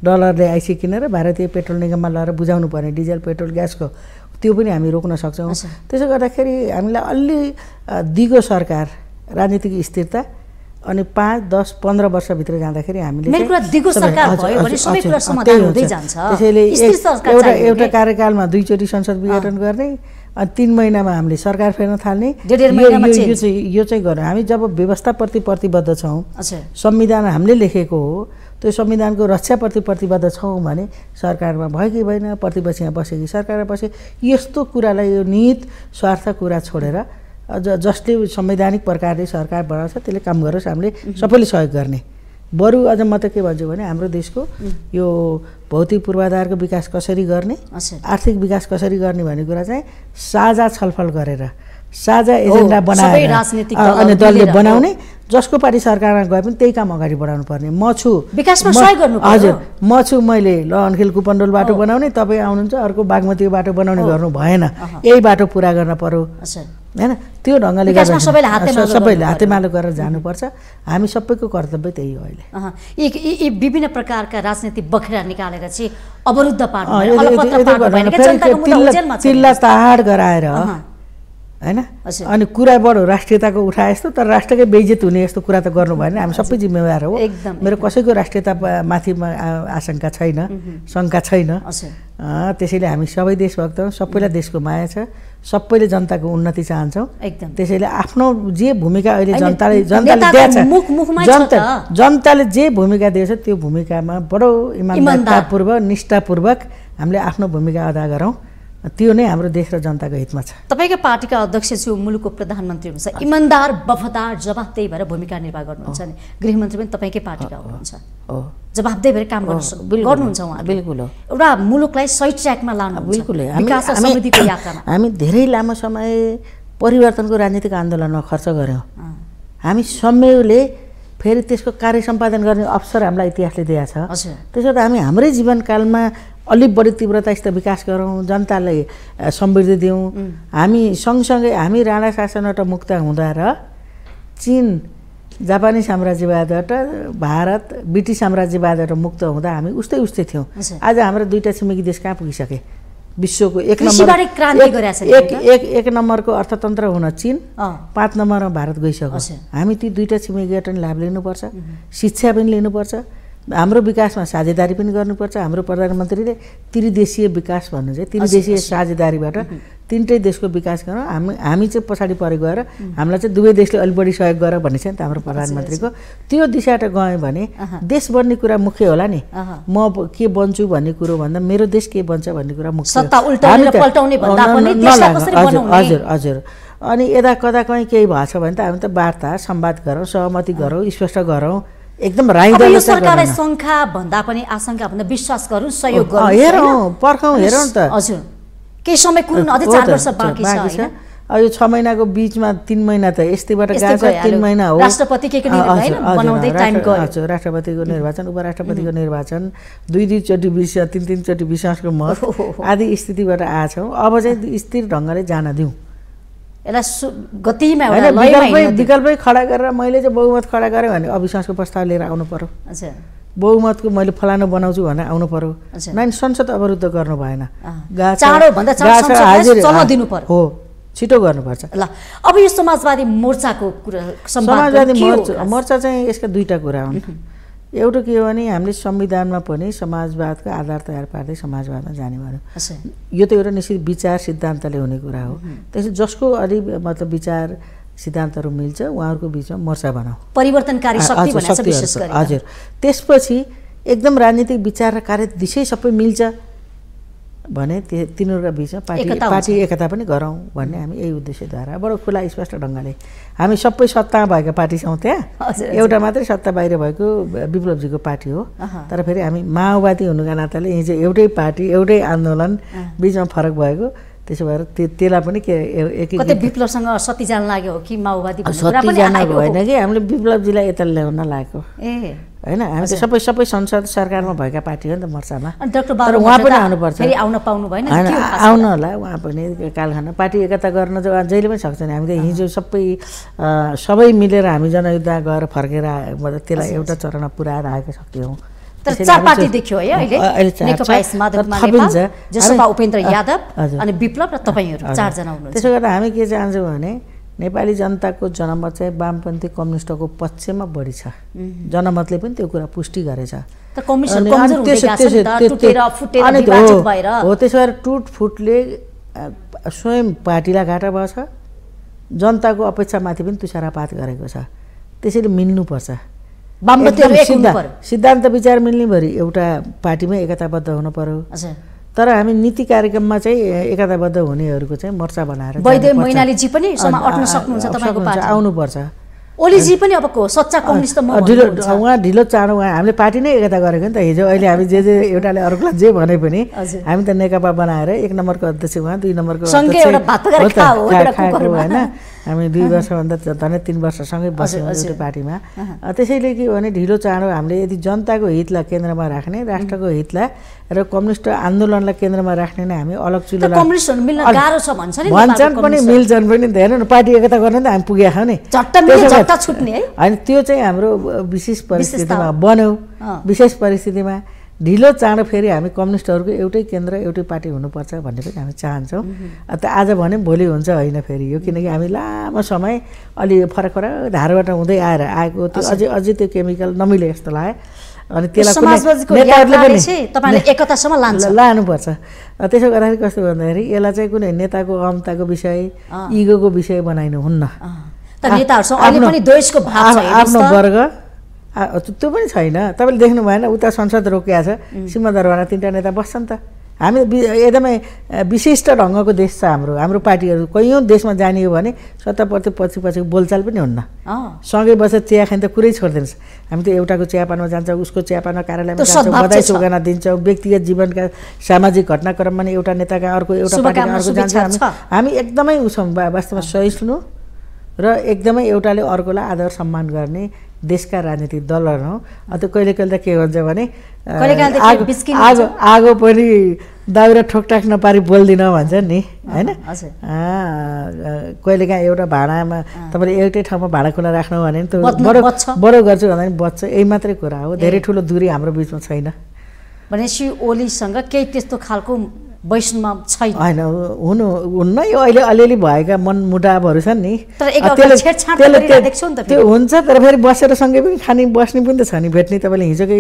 डलरले आइसी किनेर भारतीय पेट्रोल निगममा लगाएर बुझाउनु पर्ने डिजल पेट्रोल ग्यासको त्यो पनि हामी रोक्न सक्छौँ त्यसो गर्दाखेरि हामीलाई अलि दिगो सरकार राजनीतिक स्थिरता अनि पाँच दस पन्ध्र वर्षभित्र जाँदाखेरि हामीले त्यसैले एउटा एउटा कार्यकालमा दुईचोटि संसद विघटन गर्ने अनि तिन महिनामा हामीले सरकार फेर्न थाल्ने यो चाहिँ गर्नु हामी जब व्यवस्थाप्रति प्रतिबद्ध छौँ संविधान हामीले लेखेको हो त्यो संविधानको रक्षाप्रति प्रतिबद्ध छौँ भने सरकारमा भयो कि भएन प्रतिपक्ष यहाँ बसे कि सरकारमा बसे यस्तो कुरालाई यो निहित स्वार्थ कुरा छोडेर ज जसले संवैधानिक प्रकारले सरकार बनाउँछ त्यसले काम गरोस् हामीले सबैले सहयोग गर्ने बरु अझ म त के भन्छु भने हाम्रो देशको यो भौतिक पूर्वाधारको विकास कसरी गर्ने आर्थिक विकास कसरी गर्ने भन्ने कुरा चाहिँ साझा छलफल गरेर साझा एजेन्डा बनाएर अनि दलले बनाउने जसको पार्टी सरकारमा गए पनि त्यही काम अगाडि बढाउनु पर्ने म छु विकासमा सहयोग गर्नु हजुर म छु मैले ल अनखेल पन्डोल बाटो बनाउने तपाईँ आउनुहुन्छ अर्को बागमतीको बाटो बनाउने गर्नु भएन यही बाटो पुरा गर्न पर्यो होइन त्यो ढङ्गले सबैले हातेमालो गरेर जानुपर्छ हामी सबैको कर्तव्य त्यही हो
अहिले विभिन्न प्रकारका राजनीतिक बखेरा निकालेर चाहिँ अवरुद्ध पार्नु तिल्ला
ताहाड गराएर होइन अनि कुरा बडो राष्ट्रियताको उठाए यस्तो तर राष्ट्रकै बेजित हुने यस्तो कुरा त गर्नु भएन हामी सबै जिम्मेवार हो एकदम मेरो कसैको राष्ट्रियता माथि आशंका छैन शङ्का छैन त्यसैले हामी सबै देशभक्त सबैलाई देशको माया छ सबैले जनताको उन्नति चाहन्छौँ त्यसैले आफ्नो जे भूमिका अहिले जनताले जनताले जनता जनताले जे भूमिका दिएछ त्यो भूमिकामा बडो इमान्दारतापूर्वक निष्ठापूर्वक हामीले आफ्नो भूमिका अदा गरौँ त्यो नै हाम्रो देश र जनताको हितमा छ
तपाईँको पार्टीका अध्यक्ष जो मुलुकको प्रधानमन्त्री हुनुहुन्छ इमान्दार बफदार जवाबदेही भएर भूमिका निर्वाह गर्नुहुन्छ नि गृहमन्त्री पनि तपाईँकै पार्टीका हुनुहुन्छ जवाबदेही भएर काम गर्नुहुन्छ उहाँ बिल्कुल हो एउटा मुलुकलाई सही ट्र्याकमा लानु बिल्कुलै हामी
धेरै लामो समय परिवर्तनको राजनीतिक आन्दोलनमा खर्च गऱ्यौँ हामी समयले फेरि त्यसको कार्य सम्पादन गर्ने अवसर हामीलाई इतिहासले दिएको छ त्यसर्थ हामी हाम्रै जीवनकालमा अलिक बढी तीव्रता यस्तो विकास गरौँ जनतालाई समृद्धि दिउँ हामी सँगसँगै हामी राणा शासनबाट मुक्त हुँदा र चिन जापानी साम्राज्यवादबाट भारत ब्रिटिस साम्राज्यवादबाट मुक्त हुँदा हामी उस्तै उस्तै थियौँ आज हाम्रो दुईवटा छिमेकी देश कहाँ पुगिसके विश्वको एक नम्बर एक एक एक नम्बरको अर्थतन्त्र हुन चिन पाँच नम्बरमा भारत गइसक्यो हामी ती दुईवटा छिमेकीबाट पनि लाभ लिनुपर्छ शिक्षा पनि लिनुपर्छ हाम्रो विकासमा साझेदारी पनि गर्नुपर्छ हाम्रो प्रधानमन्त्रीले त्रिदेशीय विकास भन्नु चाहिँ त्रिदेशीय साझेदारीबाट तिनटै देशको विकास गरौँ हामी हामी चाहिँ पछाडि परे गएर हामीलाई चाहिँ दुवै देशले अलि बढी सहयोग गर भन्ने छ नि त हाम्रो प्रधानमन्त्रीको त्यो दिशाबाट गयौँ भने देश बन्ने कुरा मुख्य होला नि म के बन्छु भन्ने कुरो भन्दा मेरो देश के बन्छ भन्ने कुरा मुख्य हजुर हजुर अनि यता कता कहीँ केही भएको छ भने त हामी त वार्ता सम्वाद गरौँ सहमति गरौँ स्पष्ट गरौँ एकदम राई सरकारलाई
शङ्का भन्दा पनि आशंका भन्दा विश्वास गरौँ सहयोग गरौँ हेरौँ पर्खौँ हेरौँ त हजुर केही समय कुन अझै चार वर्ष बाँकी छ
अब यो छ महिनाको बिचमा तिन महिना त यस्तैबाट गएको तिन महिना हो राष्ट्रपतिको निर्वाचन उपराष्ट्रपतिको निर्वाचन दुई दुईचोटि विश्व तिन तिनचोटि विश्वासको मत आदि स्थितिबाट आएछौँ अब चाहिँ स्थिर ढङ्गले जान दिउँ
यसलाई गतिमा
विकल्पै खडा गरेर मैले चाहिँ बहुमत खडा गरेँ भने अविश्वासको प्रस्ताव लिएर आउनु पर्यो बहुमतको मैले फलानु बनाउँछु भनेर आउनु पर्यो नानी संसद अवरुद्ध गर्नु भएन हो छिटो गर्नुपर्छ ल
अब यो समाजवादी मोर्चाको कुरा समाजवादी मोर्चा
मोर्चा चाहिँ यसका दुईवटा कुरा हुन् एउटा के हो भने हामीले संविधानमा पनि समाजवादको आधार तयार पार्दै समाजवादमा जाने भन्यो यो त एउटा निश्चित विचार सिद्धान्तले हुने कुरा हो त्यसै जसको अलि मतलब विचार सिद्धान्तहरू मिल्छ उहाँहरूको बिचमा मोर्चा बनाऊ परिवर्तनकारी हजुर त्यसपछि एकदम राजनीतिक विचार र कार्य दिशै सबै मिल्छ भने तिनीहरूका बिचमा पार्टी पार्टी एकता पनि गरौँ भन्ने हामी यही उद्देश्यद्वारा बडो खुला स्पष्ट ढङ्गले हामी सबै सत्तामा भएका पार्टी छौँ त्यहाँ एउटा मात्रै सत्ता बाहिर भएको विप्लवजीको पार्टी हो तर फेरि हामी माओवादी हुनुका नाताले हिजो एउटै पार्टी एउटै आन्दोलन बिचमा फरक भएको त्यसो भएर त्यो त्यसलाई पनि के एक
विप्लवसँग सती जान लाग्यो हो कि माओवादी सती जान कि
हामीले विप्लवजीलाई यता ल्याउन लागेको ए होइन हामी त सबै सबै संसद सरकारमा भएका पार्टी हो नि त मर्चामा तर उहाँ पनि आउनुपर्छ आउन
पाउनु भएन आउनु
होला उहाँ पनि कालखाना पार्टी एकता गर्न चाहिँ जहिले पनि सक्छ हामी त हिजो सबै सबै मिलेर हामी जनयुद्ध गएर फर्केर मतलब त्यसलाई एउटा चरणमा पुऱ्याएर आएको सक्यौँ तर चार पार्टी देखियो है अहिले नेकपा माधव जसपा उपेन्द्र यादव अनि
विप्लव र तपाईँहरू चारजना हुनुहुन्छ त्यसो
गर्दा हामी के चाहन्छौँ भने नेपाली जनताको जनमत चाहिँ वामपन्थी कम्युनिस्टको पक्षमा बढी छ जनमतले पनि त्यो कुरा पुष्टि गरेछ हो त्यसो भएर टुटफुटले स्वयं पार्टीलाई घाटा भएको छ जनताको अपेक्षामाथि पनि तुषारापात गरेको छ त्यसरी मिल्नुपर्छ सिद्धान्त विचार मिल्नेभरि एउटा पार्टीमै एकताबद्ध हुनु पर्यो तर हामी नीति कार्यक्रममा चाहिँ एकताबद्ध हुनेहरूको चाहिँ मोर्चा बनाएर आउनुपर्छ
ओलीजी पनि अब सच्चा कम्युनिस्ट ढिलो
उहाँ ढिलो चाँडो उहाँ हामीले पार्टी नै एकता गरेको नि त हिजो अहिले हामी जे जे एउटाले अर्कोलाई जे भने पनि हामी त नेकपा बनाएर एक नम्बरको अध्यक्ष उहाँ दुई नम्बरको होइन हामी दुई वर्षभन्दा झन् तिन वर्षसँगै बस्यौँ एउटै पार्टीमा त्यसैले के भने ढिलो चाँडो हामीले यदि जनताको हितलाई केन्द्रमा राख्ने राष्ट्रको हितलाई र कम्युनिस्ट आन्दोलनलाई केन्द्रमा राख्ने नै हामी अलग चुलो भन्छन् पनि मिल्छन् पनि हेर्नु न पार्टी एकता गर्ने त हामी पुगेका छौँ नि होइन त्यो चाहिँ हाम्रो विशेष परिस्थितिमा बन्यौँ विशेष परिस्थितिमा ढिलो चाँडो फेरि हामी कम्युनिस्टहरूको एउटै केन्द्र एउटै पार्टी हुनुपर्छ भन्ने पनि हामी चाहन्छौँ त आज भने भोलि हुन्छ होइन फेरि यो किनकि हामी लामो समय अलि फरक फरक धारबाट हुँदै आएर आएको त्यो अझै अझै त्यो केमिकल नमिले जस्तो लाग्यो अनि त्यसलाई लानुपर्छ त्यसो गर्दाखेरि कस्तो भन्दाखेरि यसलाई चाहिँ कुनै नेताको अमताको विषय इगोको विषय बनाइनु हुन्न
आफ्नो वर्ग
त्यो पनि छैन तपाईँले देख्नु भएन उता संसद रोकिया छ सिंहदरबारमा तिनवटा नेता बस्छन् त हामी एकदमै विशिष्ट ढङ्गको देश छ हाम्रो हाम्रो पार्टीहरू कैयौँ देशमा जानियो भने सत्ताप्रति पछि पछि बोलचाल पनि
हुन्न
सँगै बसेर चिया खाने त कुरै छोडिदिनुहोस् हामी त एउटाको चियापानमा जान्छौँ उसको चियापानमा कार्यालयमा जान्छौँ बधाई सुगना दिन्छौँ व्यक्तिगत जीवनका सामाजिक घटनाक्रममा नै एउटा नेताका अर्को एउटा पार्टीका अर्को जान्छौँ हामी हामी एकदमै उसौँ वास्तवमा सहिष्णु र एकदमै एउटाले अर्कोलाई आदर सम्मान गर्ने देशका राजनीतिक दलहरू हौ अन्त कहिले कहिले त के भन्छ भने आगो आगो पनि दाउरा ठोकटाक नपारी बोल्दिन भन्छ नि होइन कहिलेकाहीँ एउटा भाँडामा तपाईँले एउटै ठाउँमा भाँडा खुला राख्नु भने त बडो बडो गर्छु भन्दा पनि बच्छ यही मात्रै कुरा हो धेरै ठुलो दुरी हाम्रो बिचमा छैन
भनेपछि ओलीसँग केही त्यस्तो खालको वैष्णव छैन
होइन हुनु हुन्न अहिले अलिअलि भएका मनमुटावहरू छन् नि त्यो हुन्छ तर फेरि बसेर सँगै पनि खाने बस्ने पनि त छ नि भेट्ने तपाईँले हिजोकै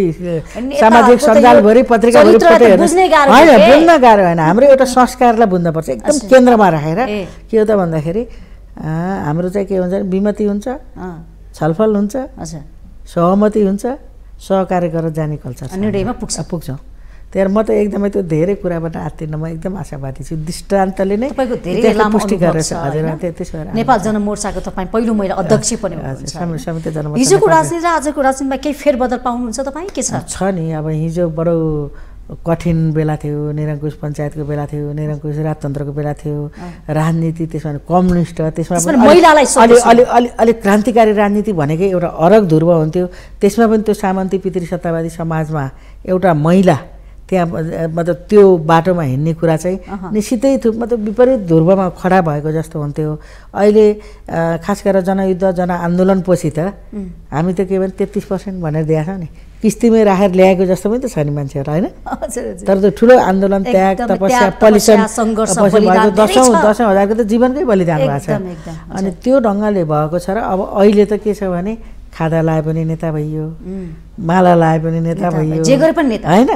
सामाजिक सञ्जालभरि पत्रिका होइन बुझ्न गाह्रो होइन हाम्रो एउटा संस्कारलाई बुझ्नुपर्छ एकदम केन्द्रमा राखेर के हो त भन्दाखेरि हाम्रो चाहिँ के हुन्छ विमति हुन्छ छलफल हुन्छ सहमति हुन्छ सहकार्य गरेर जाने कल्चर निर्णयमा पुग्छ पुग्छौँ त्यहाँ म त एकदमै त्यो धेरै कुराबाट आत्तिन म एकदम आशावादी छु दृष्टान्तले नै तपाईँको पुष्टि गरेर हजुर नेपाल
जनमोर्चाको तपाईँ पहिलो महिला अध्यक्ष
पनि समिति जनमोर्चा हिजोको राजनीति
र आजको राजनीतिमा केही फेरबदल पाउनुहुन्छ तपाईँ के छ
छ नि अब हिजो बडो कठिन बेला थियो निरङ्कुश पञ्चायतको बेला थियो निरङ्कुश राजतन्त्रको बेला थियो राजनीति त्यसमा कम्युनिस्ट त्यसमा अलि अलि अलि अलिक क्रान्तिकारी राजनीति भनेकै एउटा अरग ध्रुव हुन्थ्यो त्यसमा पनि त्यो सामन्ती पितृ सत्तावादी समाजमा एउटा महिला त्यहाँ मतलब त्यो बाटोमा हिँड्ने कुरा चाहिँ निश्चितै थुप मतलब विपरीत ध्रुवमा खडा भएको जस्तो हुन्थ्यो अहिले खास गरेर जनयुद्ध जनआन्दोलन जनआन्दोलनपछि त हामी त के भने तेत्तिस पर्सेन्ट भनेर दिएको छ नि किस्तीमै राखेर ल्याएको जस्तो पनि त छ नि मान्छेहरू होइन तर त्यो ठुलो आन्दोलन त्याग तपस्या पलिसन दसौँ दसौँ हजारको त जीवनकै बलिदान भएको छ अनि त्यो ढङ्गले भएको छ र अब अहिले त के छ भने खादा लाए पनि नेता भइयो माला लाए पनि नेता भइयो जे गरे पनि नेता होइन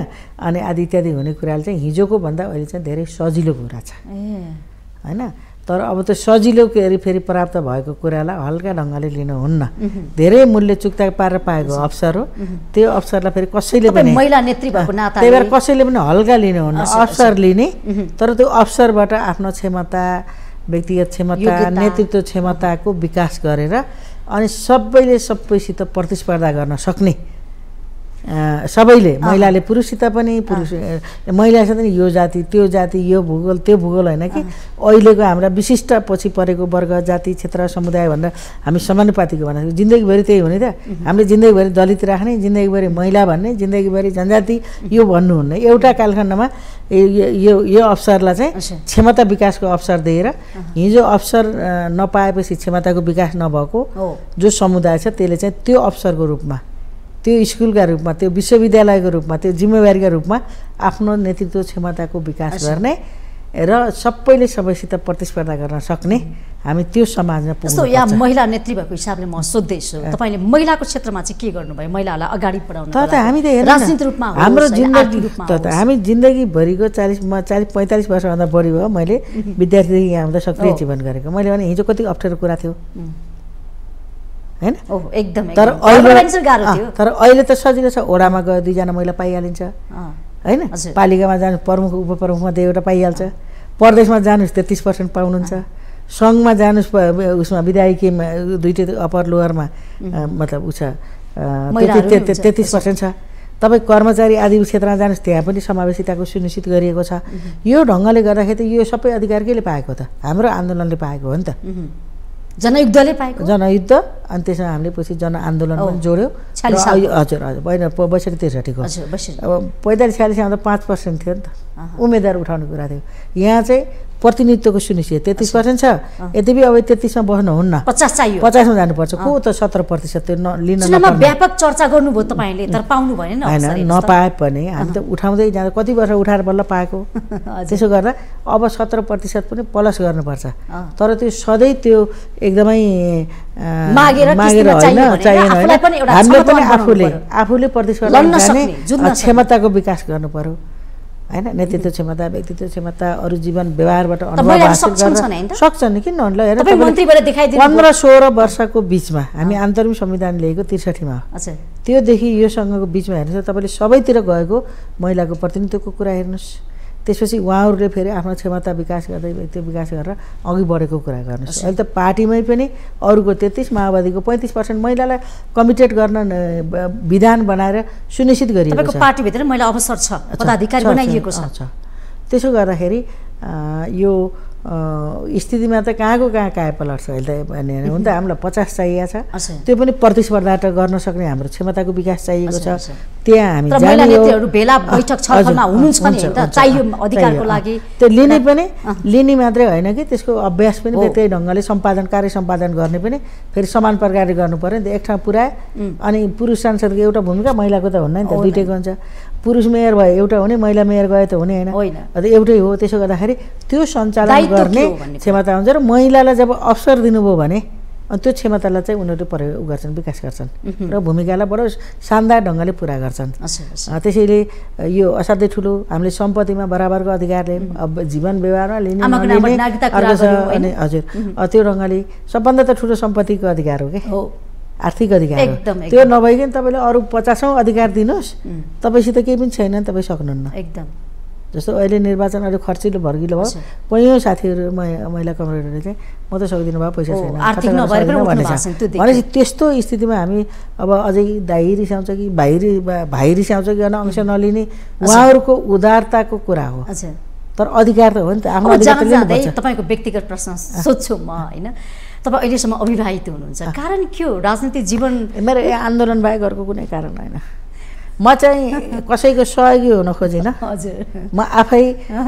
अनि आदि इत्यादि हुने कुराले चाहिँ हिजोको भन्दा अहिले चाहिँ धेरै सजिलो कुरा छ होइन तर अब त्यो सजिलो के अरे फेरि प्राप्त भएको कुरालाई हल्का ढङ्गले लिनुहुन्न धेरै मूल्य चुक्ता पारेर पाएको अवसर हो त्यो अवसरलाई फेरि कसैले पनि महिला नेत्री भएको नाता त्यही भएर कसैले पनि हल्का लिनुहुन्न अवसर लिने तर त्यो अवसरबाट आफ्नो क्षमता व्यक्तिगत क्षमता नेतृत्व क्षमताको विकास गरेर अनि सबैले सबैसित प्रतिस्पर्धा गर्न सक्ने सबैले महिलाले पुरुषसित पनि पुरुष महिलासित पनि यो जाति त्यो जाति यो भूगोल त्यो भूगोल होइन कि अहिलेको हाम्रा विशिष्ट पछि परेको वर्ग जाति क्षेत्र समुदाय भनेर हामी समानुपातिको भन्दा जिन्दगीभरि त्यही हुने त हामीले जिन्दगीभरि दलित राख्ने जिन्दगीभरि महिला भन्ने जिन्दगीभरि जनजाति यो भन्नुहुन्न एउटा कालखण्डमा यो यो अवसरलाई चाहिँ क्षमता विकासको अवसर दिएर हिजो अवसर नपाएपछि क्षमताको विकास नभएको जो समुदाय छ त्यसले चाहिँ त्यो अवसरको रूपमा त्यो स्कुलका रूपमा त्यो विश्वविद्यालयको रूपमा त्यो जिम्मेवारीका रूपमा आफ्नो नेतृत्व क्षमताको विकास गर्ने र सबैले सबैसित प्रतिस्पर्धा गर्न सक्ने हामी त्यो समाजमा जस्तो यहाँ महिला
नेत्री भएको हिसाबले म सोध्दैछु तपाईँले महिलाको क्षेत्रमा चाहिँ के गर्नुभयो महिलाहरूलाई अगाडि बढाउनु हामी
हामी जिन्दगीभरिको चालिसमा चालिस पैँतालिस वर्षभन्दा बढी भयो मैले विद्यार्थीदेखि यहाँ आउँदा सक्रिय जीवन गरेको मैले भने हिजो कति अप्ठ्यारो कुरा थियो होइन एकदम तर अहिले तर अहिले त सजिलो छ ओडामा गयो दुईजना महिला पाइहालिन्छ होइन पालिकामा जानु प्रमुख उपप्रमुखमा त एउटा पाइहाल्छ प्रदेशमा जानुहोस् तेत्तिस पर्सेन्ट पाउनुहुन्छ सङ्घमा जानुहोस् उसमा विधायकीमा दुइटै अप्पर लोवरमा मतलब उ छ तेत्तिस पर्सेन्ट छ तपाईँ कर्मचारी आदि क्षेत्रमा जानुहोस् त्यहाँ पनि समावेशिताको सुनिश्चित गरिएको छ यो ढङ्गले गर्दाखेरि त यो सबै अधिकार केले पाएको त हाम्रो आन्दोलनले पाएको हो नि त जनयुद्धले पाएको जनयुद्ध अनि त्यसमा हामीले पछि जनआन्दोलन पनि जोड्यौँ हजुर हजुर होइन बैसठी त्रिसठीको अब पैँतालिस छ्यालिस आउँदा पाँच पर्सेन्ट थियो नि त उम्मेदवार उठाउने कुरा थियो यहाँ चाहिँ प्रतिनिधित्वको सुनिश्चित तेत्तिस पर्सेन्ट छ यद्यपि अब तेत्तिसमा बस्नुहुन्न पचास चाहियो पचासमा जानुपर्छ को त सत्र प्रतिशत त्यो लिन व्यापक
चर्चा गर्नुभयो तपाईँले तर पाउनु भएन होइन नपाए पनि हामी त
उठाउँदै जाँदा कति वर्ष उठाएर बल्ल पाएको [laughs] त्यसो गर्दा अब सत्र प्रतिशत पनि प्लस गर्नुपर्छ तर त्यो सधैँ त्यो एकदमै मागेर मागेर होइन चाहिएन होइन हामीले पनि आफूले आफूले प्रतिस्पर्धा क्षमताको विकास गर्नु पर्यो होइन नेतृत्व क्षमता व्यक्तित्व क्षमता अरू जीवन व्यवहारबाट अनुभव हासिल सक्छन् किन पन्ध्र सोह्र वर्षको बिचमा हामी अन्तरिम संविधान लिएको त्रिसठीमा त्योदेखि योसँगको बिचमा हेर्नुहोस् तपाईँले सबैतिर गएको महिलाको प्रतिनिधित्वको कुरा हेर्नुहोस् त्यसपछि उहाँहरूले फेरि आफ्नो क्षमता विकास गर्दै त्यो विकास गरेर अघि बढेको कुरा गर्नुहोस् अहिले त पार्टीमै पनि अरूको तेत्तिस माओवादीको पैँतिस पर्सेन्ट महिलालाई कमिटेड गर्न विधान बनाएर सुनिश्चित गरिएको
पार्टीभित्र महिला अवसर
छ पदाधिकारी बनाइएको छ त्यसो गर्दाखेरि यो स्थितिमा त कहाँको कहाँ काय पलट्छ अहिले त भन्ने हुन त हामीलाई पचास चाहिएको छ त्यो पनि प्रतिस्पर्धा गर्न सक्ने हाम्रो क्षमताको विकास चाहिएको छ त्यहाँ हामी त्यो लिने पनि लिने मात्रै होइन कि त्यसको अभ्यास पनि त्यही ढङ्गले सम्पादन कार्य सम्पादन गर्ने पनि फेरि समान प्रकारले गर्नु पऱ्यो नि त एक ठाउँ पुऱ्यायो अनि पुरुष सांसदको एउटा भूमिका महिलाको त हुन्न नि त दुइटैको हुन्छ पुरुष मेयर भयो एउटा हुने महिला मेयर गयो त हुने होइन एउटै हो त्यसो गर्दाखेरि त्यो सञ्चालन गर्ने क्षमता हुन्छ र महिलालाई जब अवसर दिनुभयो भने अनि त्यो क्षमतालाई चाहिँ उनीहरूले प्रयोग गर्छन् विकास गर्छन् र भूमिकालाई बडो शानदार ढङ्गले पुरा गर्छन् त्यसैले यो असाध्यै ठुलो हामीले सम्पत्तिमा बराबरको अधिकारले अब जीवन व्यवहारमा लिने अनि हजुर त्यो ढङ्गले सबभन्दा त ठुलो सम्पत्तिको अधिकार हो क्या आर्थिक अधिकार त्यो नभइकन तपाईँले अरू पचासौँ अधिकार दिनुहोस् तपाईँसित केही पनि छैन तपाईँ सक्नुहुन्न एकदम जस्तो अहिले निर्वाचन अलिक खर्चिलो भर्किलो भयो कैयौँ साथीहरू महिला कमरेडहरूले चाहिँ म त सक्दिनँ भयो पैसा छैन भनेपछि त्यस्तो स्थितिमा हामी अब अझै दाइ रिसाउँछ कि भाइ भाइ रिसाउँछ कि अंश नलिने उहाँहरूको उदारताको कुरा हो तर अधिकार त हो नि त आफ्नो
तपाईँको व्यक्तिगत प्रश्न सोध्छु म होइन तपाईँ अहिलेसम्म अविवाहित हुनुहुन्छ कारण के हो राजनीतिक
जीवन मेरो आन्दोलन बाहेक अर्को कुनै कारण होइन म चाहिँ कसैको सहयोगी हुन खोजिनँ हजुर म आफै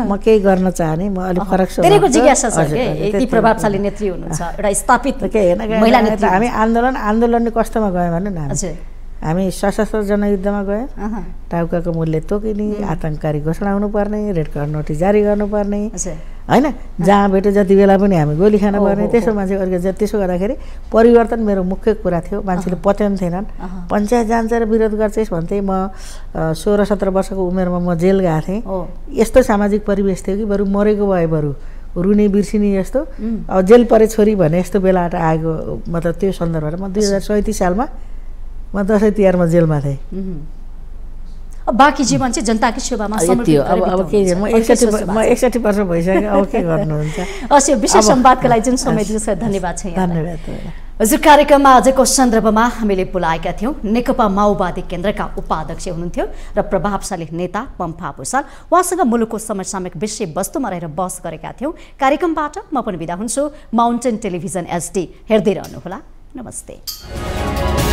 म केही गर्न चाहने म अलिक फरक छु जिज्ञासा छ यति प्रभावशाली नेत्री हुनुहुन्छ एउटा स्थापित के होइन हामी आन्दोलन आन्दोलन कस्तोमा गयौँ भने न हामी सशस्त्र जनयुद्धमा गयो टाउकाको मूल्य तोकिने आतङ्ककारी घोषणा हुनुपर्ने रेड कार्ड नोटिस जारी गर्नुपर्ने होइन जहाँ भेट्यो जति बेला पनि हामी गोली खान पर्ने त्यसो मान्छे अर्को त्यसो गर्दाखेरि परिवर्तन मेरो मुख्य कुरा थियो मान्छेले पत्याउनु थिएनन् पञ्चायत जान्छ र विरोध गर्छेस् भन्थे म सोह्र सत्र वर्षको उमेरमा म जेल गएको थिएँ यस्तो सामाजिक परिवेश थियो कि बरु मरेको भए बरु रुने बिर्सिने यस्तो अब जेल परे छोरी भने यस्तो बेलाबाट आएको मतलब त्यो सन्दर्भमा म दुई हजार सैँतिस सालमा म दसैँ तिहारमा जेलमा थिएँ
बाँकी जीवन चाहिँ जनताकै सेवामा समर्पित अब अब के म एकसठी वर्ष भइसक्यो अब के [laughs] गर्नुहुन्छ हस् यो विशेष संवादको लागि जुन समय दिन्छ धन्यवाद छ धन्यवाद हजुर कार्यक्रममा आजको सन्दर्भमा हामीले बोलाएका थियौँ नेकपा माओवादी केन्द्रका उपाध्यक्ष हुनुहुन्थ्यो र प्रभावशाली नेता पम्फा भूषाल उहाँसँग मुलुकको समसामयिक विषयवस्तुमा रहेर बहस गरेका थियौँ कार्यक्रमबाट म पनि बिदा हुन्छु माउन्टेन टेलिभिजन एसडी हेर्दै रहनुहोला नमस्ते